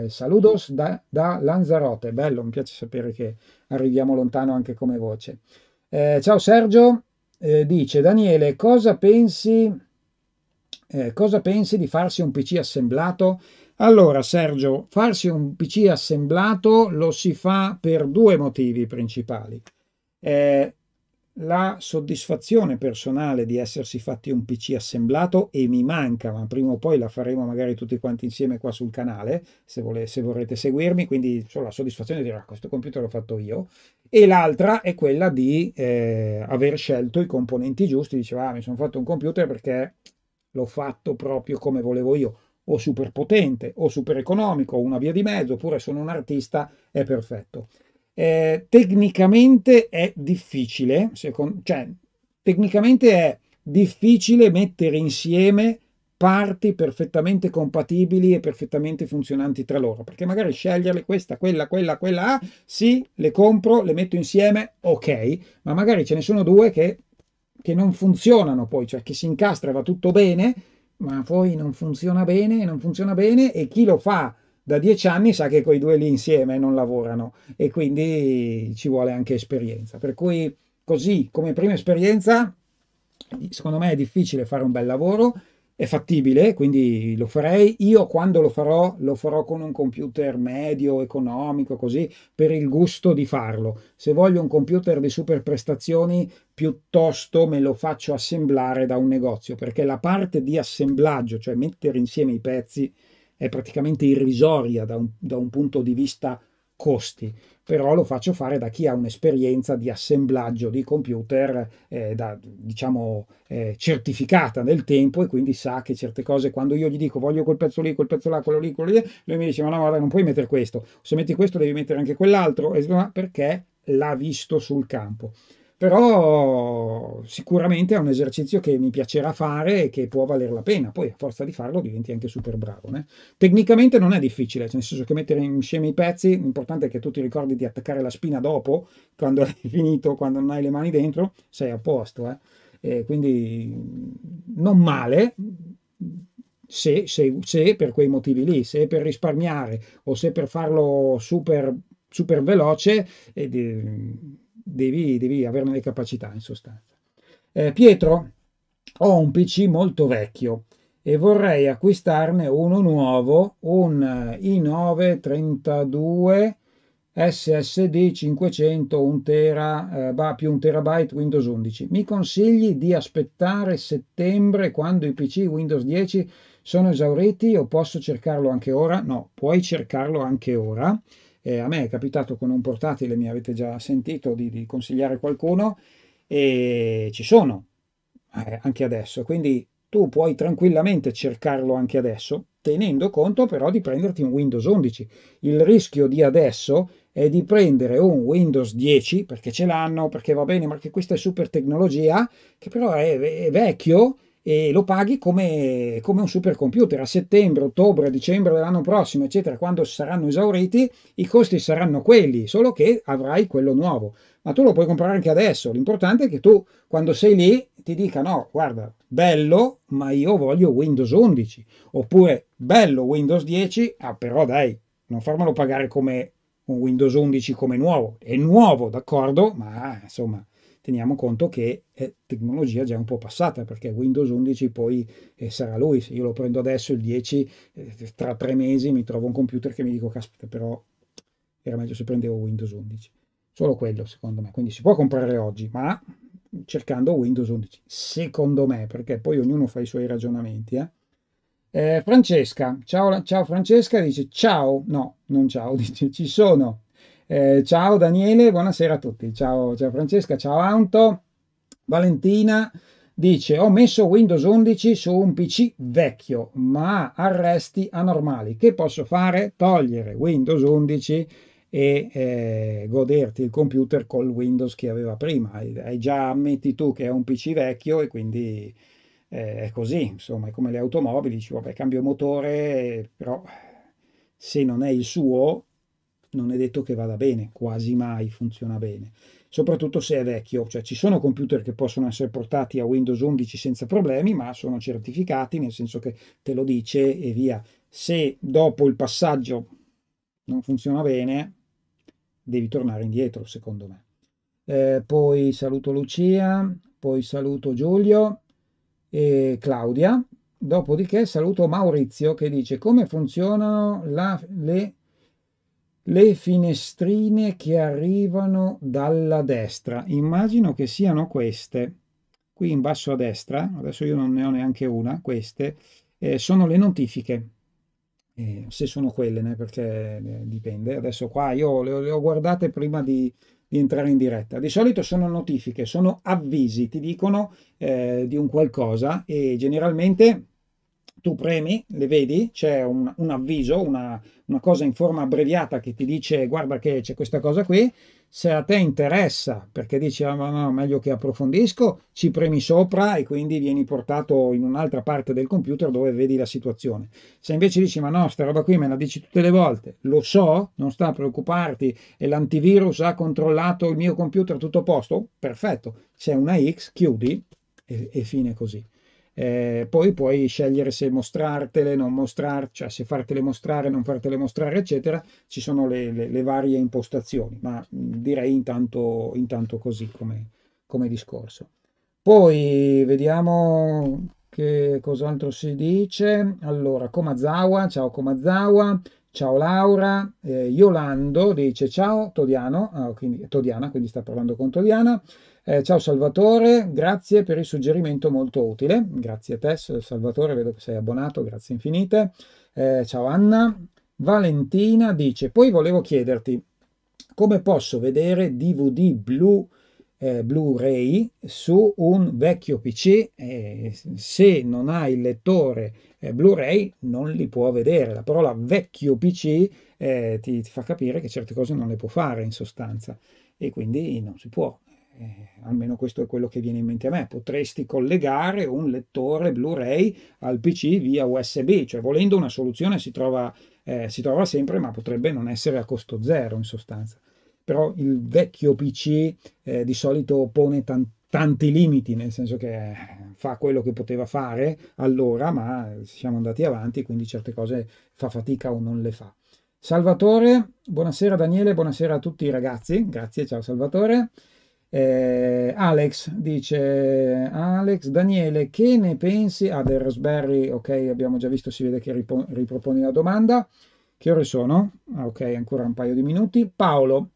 eh, saludos da, da, Lanzarote, bello, mi piace sapere che arriviamo lontano anche come voce. Eh, ciao Sergio, eh, dice Daniele, cosa pensi, eh, cosa pensi di farsi un PC assemblato? Allora Sergio, farsi un PC assemblato lo si fa per due motivi principali. Eh, la soddisfazione personale di essersi fatti un PC assemblato e mi manca, ma prima o poi la faremo magari tutti quanti insieme qua sul canale, se, vole, se vorrete seguirmi, quindi solo la soddisfazione di dire ah, questo computer l'ho fatto io, e l'altra è quella di eh, aver scelto i componenti giusti, diceva ah, mi sono fatto un computer perché l'ho fatto proprio come volevo io, o super potente, o super economico, una via di mezzo, oppure sono un artista, è perfetto eh, tecnicamente è difficile, secondo, cioè tecnicamente è difficile mettere insieme parti perfettamente compatibili e perfettamente funzionanti tra loro, perché magari sceglierle questa, quella, quella, quella, ah, sì, le compro, le metto insieme, ok, ma magari ce ne sono due che, che non funzionano poi, cioè che si incastra e va tutto bene, ma poi non funziona bene, non funziona bene e chi lo fa da dieci anni sa che quei due lì insieme non lavorano e quindi ci vuole anche esperienza. Per cui così come prima esperienza, secondo me è difficile fare un bel lavoro, è fattibile, quindi lo farei. Io quando lo farò, lo farò con un computer medio, economico, così, per il gusto di farlo. Se voglio un computer di super prestazioni, piuttosto me lo faccio assemblare da un negozio, perché la parte di assemblaggio, cioè mettere insieme i pezzi, è praticamente irrisoria da un, da un punto di vista costi, però lo faccio fare da chi ha un'esperienza di assemblaggio di computer eh, da, diciamo eh, certificata nel tempo e quindi sa che certe cose quando io gli dico voglio quel pezzo lì, quel pezzo là, quello lì, quello lì, lui mi dice ma no guarda non puoi mettere questo, se metti questo devi mettere anche quell'altro e, perché l'ha visto sul campo però sicuramente è un esercizio che mi piacerà fare e che può valer la pena, poi a forza di farlo diventi anche super bravo. Né? Eh. Tecnicamente non è difficile, cioè, nel senso che mettere insieme i pezzi, l'importante è che tu ti ricordi di attaccare la spina dopo, quando hai finito, quando non hai le mani dentro, sei a posto. Eh? E quindi non male, se, se, se, per quei motivi lì, se per risparmiare o se per farlo super, super veloce. Ed, devi, devi averne le capacità in sostanza. Eh, Pietro, ho un PC molto vecchio e vorrei acquistarne uno nuovo, un i932 SSD 500 1 tera, eh, più 1 terabyte Windows 11. Mi consigli di aspettare settembre quando i PC Windows 10 sono esauriti o posso cercarlo anche ora? No, puoi cercarlo anche ora. Eh, a me è capitato con un portatile, mi avete già sentito, di, di consigliare qualcuno e ci sono eh, anche adesso. Quindi tu puoi tranquillamente cercarlo anche adesso, tenendo conto però di prenderti un Windows 11. Il rischio di adesso è di prendere un Windows 10 perché ce l'hanno, perché va bene, ma che questa è super tecnologia, che però è, è vecchio e lo paghi come, come un computer A settembre, ottobre, dicembre dell'anno prossimo, eccetera, quando saranno esauriti, i costi saranno quelli, solo che avrai quello nuovo. Ma tu lo puoi comprare anche adesso. L'importante è che tu, quando sei lì, ti dica no, guarda, bello, ma io voglio Windows 11. Oppure, bello Windows 10, ah però dai, non farmelo pagare come un Windows 11 come nuovo. È nuovo, d'accordo, ma insomma teniamo conto che è eh, tecnologia già un po' passata, perché Windows 11 poi eh, sarà lui, se io lo prendo adesso il 10, eh, tra tre mesi mi trovo un computer che mi dico, caspita, però era meglio se prendevo Windows 11. Solo quello, secondo me. Quindi si può comprare oggi, ma cercando Windows 11, secondo me, perché poi ognuno fa i suoi ragionamenti. Eh? Eh, Francesca, ciao, ciao Francesca, dice ciao, no, non ciao, dice ci sono eh, ciao Daniele, buonasera a tutti. Ciao, ciao Francesca, ciao Anto. Valentina dice ho messo Windows 11 su un PC vecchio ma arresti anormali. Che posso fare? Togliere Windows 11 e eh, goderti il computer col Windows che aveva prima. Hai già ammetti tu che è un PC vecchio e quindi eh, è così, insomma, è come le automobili, dici vabbè cambio motore, però se non è il suo non è detto che vada bene, quasi mai funziona bene, soprattutto se è vecchio, cioè ci sono computer che possono essere portati a Windows 11 senza problemi, ma sono certificati, nel senso che te lo dice e via. Se dopo il passaggio non funziona bene, devi tornare indietro, secondo me. Eh, poi saluto Lucia, poi saluto Giulio e Claudia. Dopodiché saluto Maurizio che dice come funzionano la, le le finestrine che arrivano dalla destra. Immagino che siano queste, qui in basso a destra, adesso io non ne ho neanche una, queste, eh, sono le notifiche. Eh, se sono quelle, né, perché eh, dipende. Adesso qua io le, le ho guardate prima di, di, entrare in diretta. Di solito sono notifiche, sono avvisi, ti dicono eh, di un qualcosa e generalmente tu premi, le vedi, c'è un, un avviso, una, una, cosa in forma abbreviata che ti dice guarda che c'è questa cosa qui, se a te interessa perché dici ah, no, no, meglio che approfondisco, ci premi sopra e quindi vieni portato in un'altra parte del computer dove vedi la situazione. Se invece dici ma no, sta roba qui me la dici tutte le volte, lo so, non sta a preoccuparti e l'antivirus ha controllato il mio computer tutto a posto, perfetto, c'è una X, chiudi e, e fine così eh, poi puoi scegliere se mostrartele, non mostrarti, cioè se fartele mostrare, non fartele mostrare, eccetera. Ci sono le, le, le varie impostazioni, ma mm, direi intanto, intanto così come, come discorso. Poi vediamo che cos'altro si dice. Allora, Komazawa, ciao Komazawa, ciao Laura, eh, Yolando dice ciao Todiano, ah, quindi, Todiana, quindi sta parlando con Todiana. Eh, ciao Salvatore, grazie per il suggerimento molto utile. Grazie a te Salvatore, vedo che sei abbonato, grazie infinite. Eh, ciao Anna. Valentina dice, poi volevo chiederti come posso vedere DVD blu eh, Blu-ray su un vecchio PC eh, se non hai il lettore eh, Blu-ray non li può vedere. La parola vecchio PC eh, ti, ti, fa capire che certe cose non le può fare in sostanza e quindi non si può. Eh, almeno questo è quello che viene in mente a me. Potresti collegare un lettore Blu-ray al PC via USB, cioè volendo una soluzione si trova, eh, si trova sempre, ma potrebbe non essere a costo zero in sostanza. Però il vecchio PC eh, di solito pone tan tanti limiti, nel senso che eh, fa quello che poteva fare allora, ma siamo andati avanti, quindi certe cose fa fatica o non le fa. Salvatore, buonasera Daniele, buonasera a tutti i ragazzi, grazie, ciao Salvatore. Eh, Alex dice Alex Daniele che ne pensi ah del Raspberry ok abbiamo già visto si vede che ripo- riproponi la domanda che ore sono? Ah, ok ancora un paio di minuti Paolo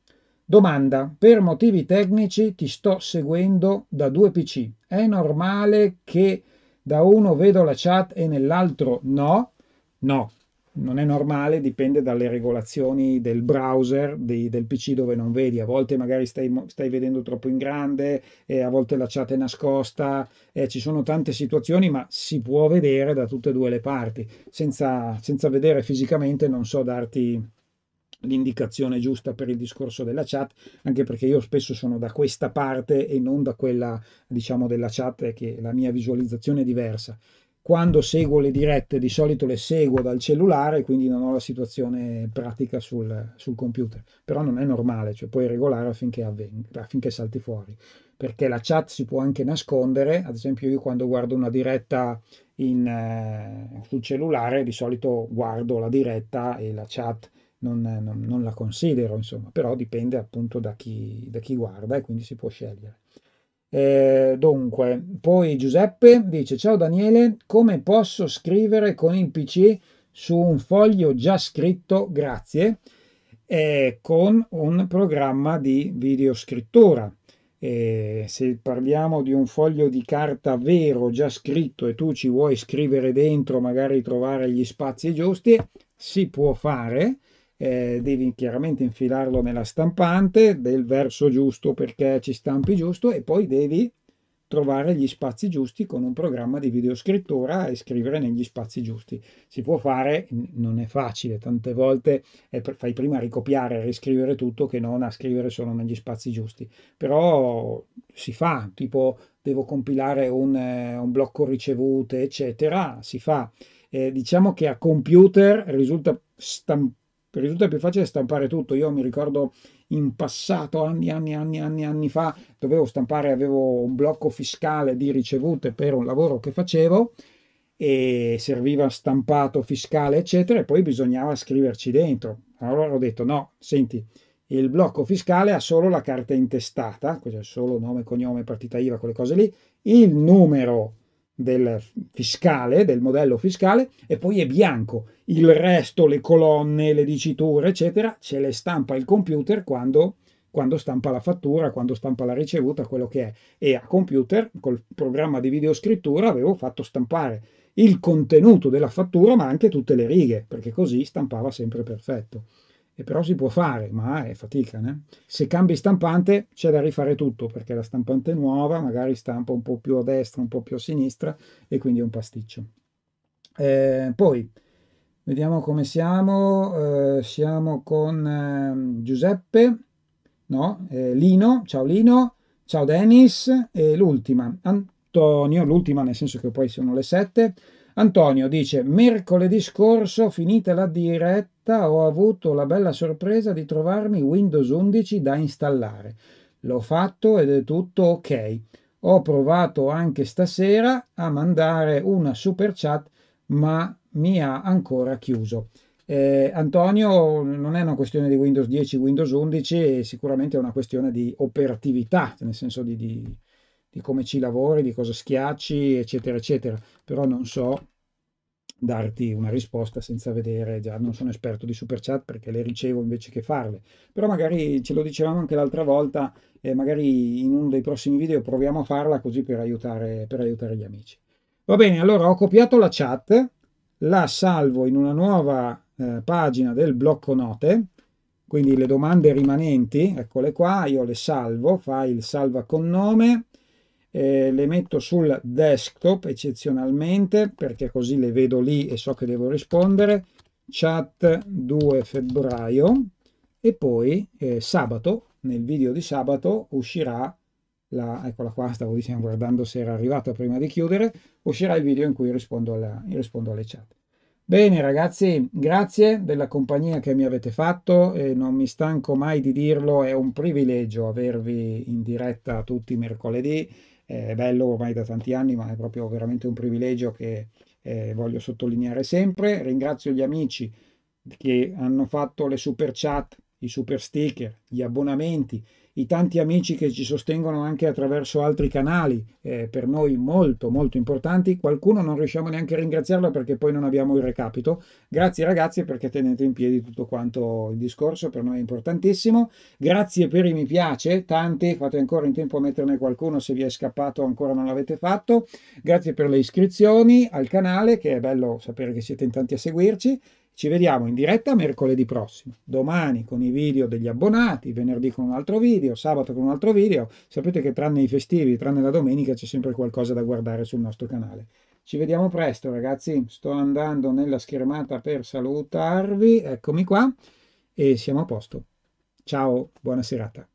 domanda per motivi tecnici ti sto seguendo da due pc è normale che da uno vedo la chat e nell'altro no? no non è normale, dipende dalle regolazioni del browser, di, del PC dove non vedi, a volte magari stai, stai vedendo troppo in grande, eh, a volte la chat è nascosta, eh, ci sono tante situazioni, ma si può vedere da tutte e due le parti, senza, senza vedere fisicamente non so darti l'indicazione giusta per il discorso della chat, anche perché io spesso sono da questa parte e non da quella, diciamo, della chat, che la mia visualizzazione è diversa quando seguo le dirette di solito le seguo dal cellulare, quindi non ho la situazione pratica sul, sul computer. Però non è normale, cioè puoi regolare affinché, avvenga, affinché salti fuori. Perché la chat si può anche nascondere, ad esempio io quando guardo una diretta in, eh, sul cellulare di solito guardo la diretta e la chat non, non, non la considero, insomma, però dipende appunto da chi, da chi guarda e quindi si può scegliere. Eh, dunque, poi Giuseppe dice: Ciao Daniele, come posso scrivere con il PC su un foglio già scritto? Grazie. Eh, con un programma di videoscrittura. Eh, se parliamo di un foglio di carta vero già scritto e tu ci vuoi scrivere dentro, magari trovare gli spazi giusti, si può fare eh, devi chiaramente infilarlo nella stampante del verso giusto perché ci stampi giusto e poi devi trovare gli spazi giusti con un programma di videoscrittura e scrivere negli spazi giusti. Si può fare, non è facile, tante volte fai prima ricopiare e riscrivere tutto che non a scrivere solo negli spazi giusti, però si fa, tipo devo compilare un, eh, un blocco ricevute, eccetera, si fa. Eh, diciamo che a computer risulta stampato ti risulta più facile stampare tutto. Io mi ricordo in passato, anni, anni, anni, anni, anni fa, dovevo stampare, avevo un blocco fiscale di ricevute per un lavoro che facevo e serviva stampato fiscale, eccetera, e poi bisognava scriverci dentro. Allora ho detto no, senti, il blocco fiscale ha solo la carta intestata, cioè solo nome, cognome, partita IVA, quelle cose lì, il numero del fiscale, del modello fiscale, e poi è bianco. Il resto, le colonne, le diciture, eccetera, ce le stampa il computer quando, quando stampa la fattura, quando stampa la ricevuta, quello che è. E a computer, col programma di videoscrittura, avevo fatto stampare il contenuto della fattura, ma anche tutte le righe, perché così stampava sempre perfetto e però si può fare, ma è fatica. Né? Se cambi stampante c'è da rifare tutto, perché la stampante nuova magari stampa un po' più a destra, un po' più a sinistra, e quindi è un pasticcio. Eh, poi, vediamo come siamo. Eh, siamo con eh, Giuseppe, no, eh, Lino, ciao Lino, ciao Dennis, e l'ultima, Antonio, l'ultima nel senso che poi sono le sette, Antonio dice: Mercoledì scorso, finita la diretta, ho avuto la bella sorpresa di trovarmi Windows 11 da installare. L'ho fatto ed è tutto ok. Ho provato anche stasera a mandare una super chat, ma mi ha ancora chiuso. Eh, Antonio, non è una questione di Windows 10, Windows 11, sicuramente è una questione di operatività, nel senso di, di, di come ci lavori, di cosa schiacci, eccetera, eccetera. Però non so darti una risposta senza vedere, già non sono esperto di super chat perché le ricevo invece che farle, però magari ce lo dicevamo anche l'altra volta, eh, magari in uno dei prossimi video proviamo a farla così per aiutare, per aiutare gli amici. Va bene, allora ho copiato la chat, la salvo in una nuova eh, pagina del blocco note, quindi le domande rimanenti, eccole qua, io le salvo, file salva con nome, eh, le metto sul desktop eccezionalmente perché così le vedo lì e so che devo rispondere chat 2 febbraio e poi eh, sabato nel video di sabato uscirà la, eccola qua stavo dicendo guardando se era arrivata prima di chiudere uscirà il video in cui rispondo, alla, rispondo alle chat Bene ragazzi, grazie della compagnia che mi avete fatto e non mi stanco mai di dirlo, è un privilegio avervi in diretta tutti i mercoledì eh, è bello ormai da tanti anni, ma è proprio veramente un privilegio che eh, voglio sottolineare sempre. Ringrazio gli amici che hanno fatto le super chat, i super sticker, gli abbonamenti, i tanti amici che ci sostengono anche attraverso altri canali, eh, per noi molto molto importanti. Qualcuno non riusciamo neanche a ringraziarlo perché poi non abbiamo il recapito. Grazie ragazzi perché tenete in piedi tutto quanto il discorso, per noi è importantissimo. Grazie per i mi piace, tanti, fate ancora in tempo a metterne qualcuno se vi è scappato ancora non l'avete fatto. Grazie per le iscrizioni al canale, che è bello sapere che siete in tanti a seguirci. Ci vediamo in diretta mercoledì prossimo, domani con i video degli abbonati, venerdì con un altro video, sabato con un altro video. Sapete che tranne i festivi, tranne la domenica, c'è sempre qualcosa da guardare sul nostro canale. Ci vediamo presto ragazzi, sto andando nella schermata per salutarvi, eccomi qua e siamo a posto. Ciao, buona serata.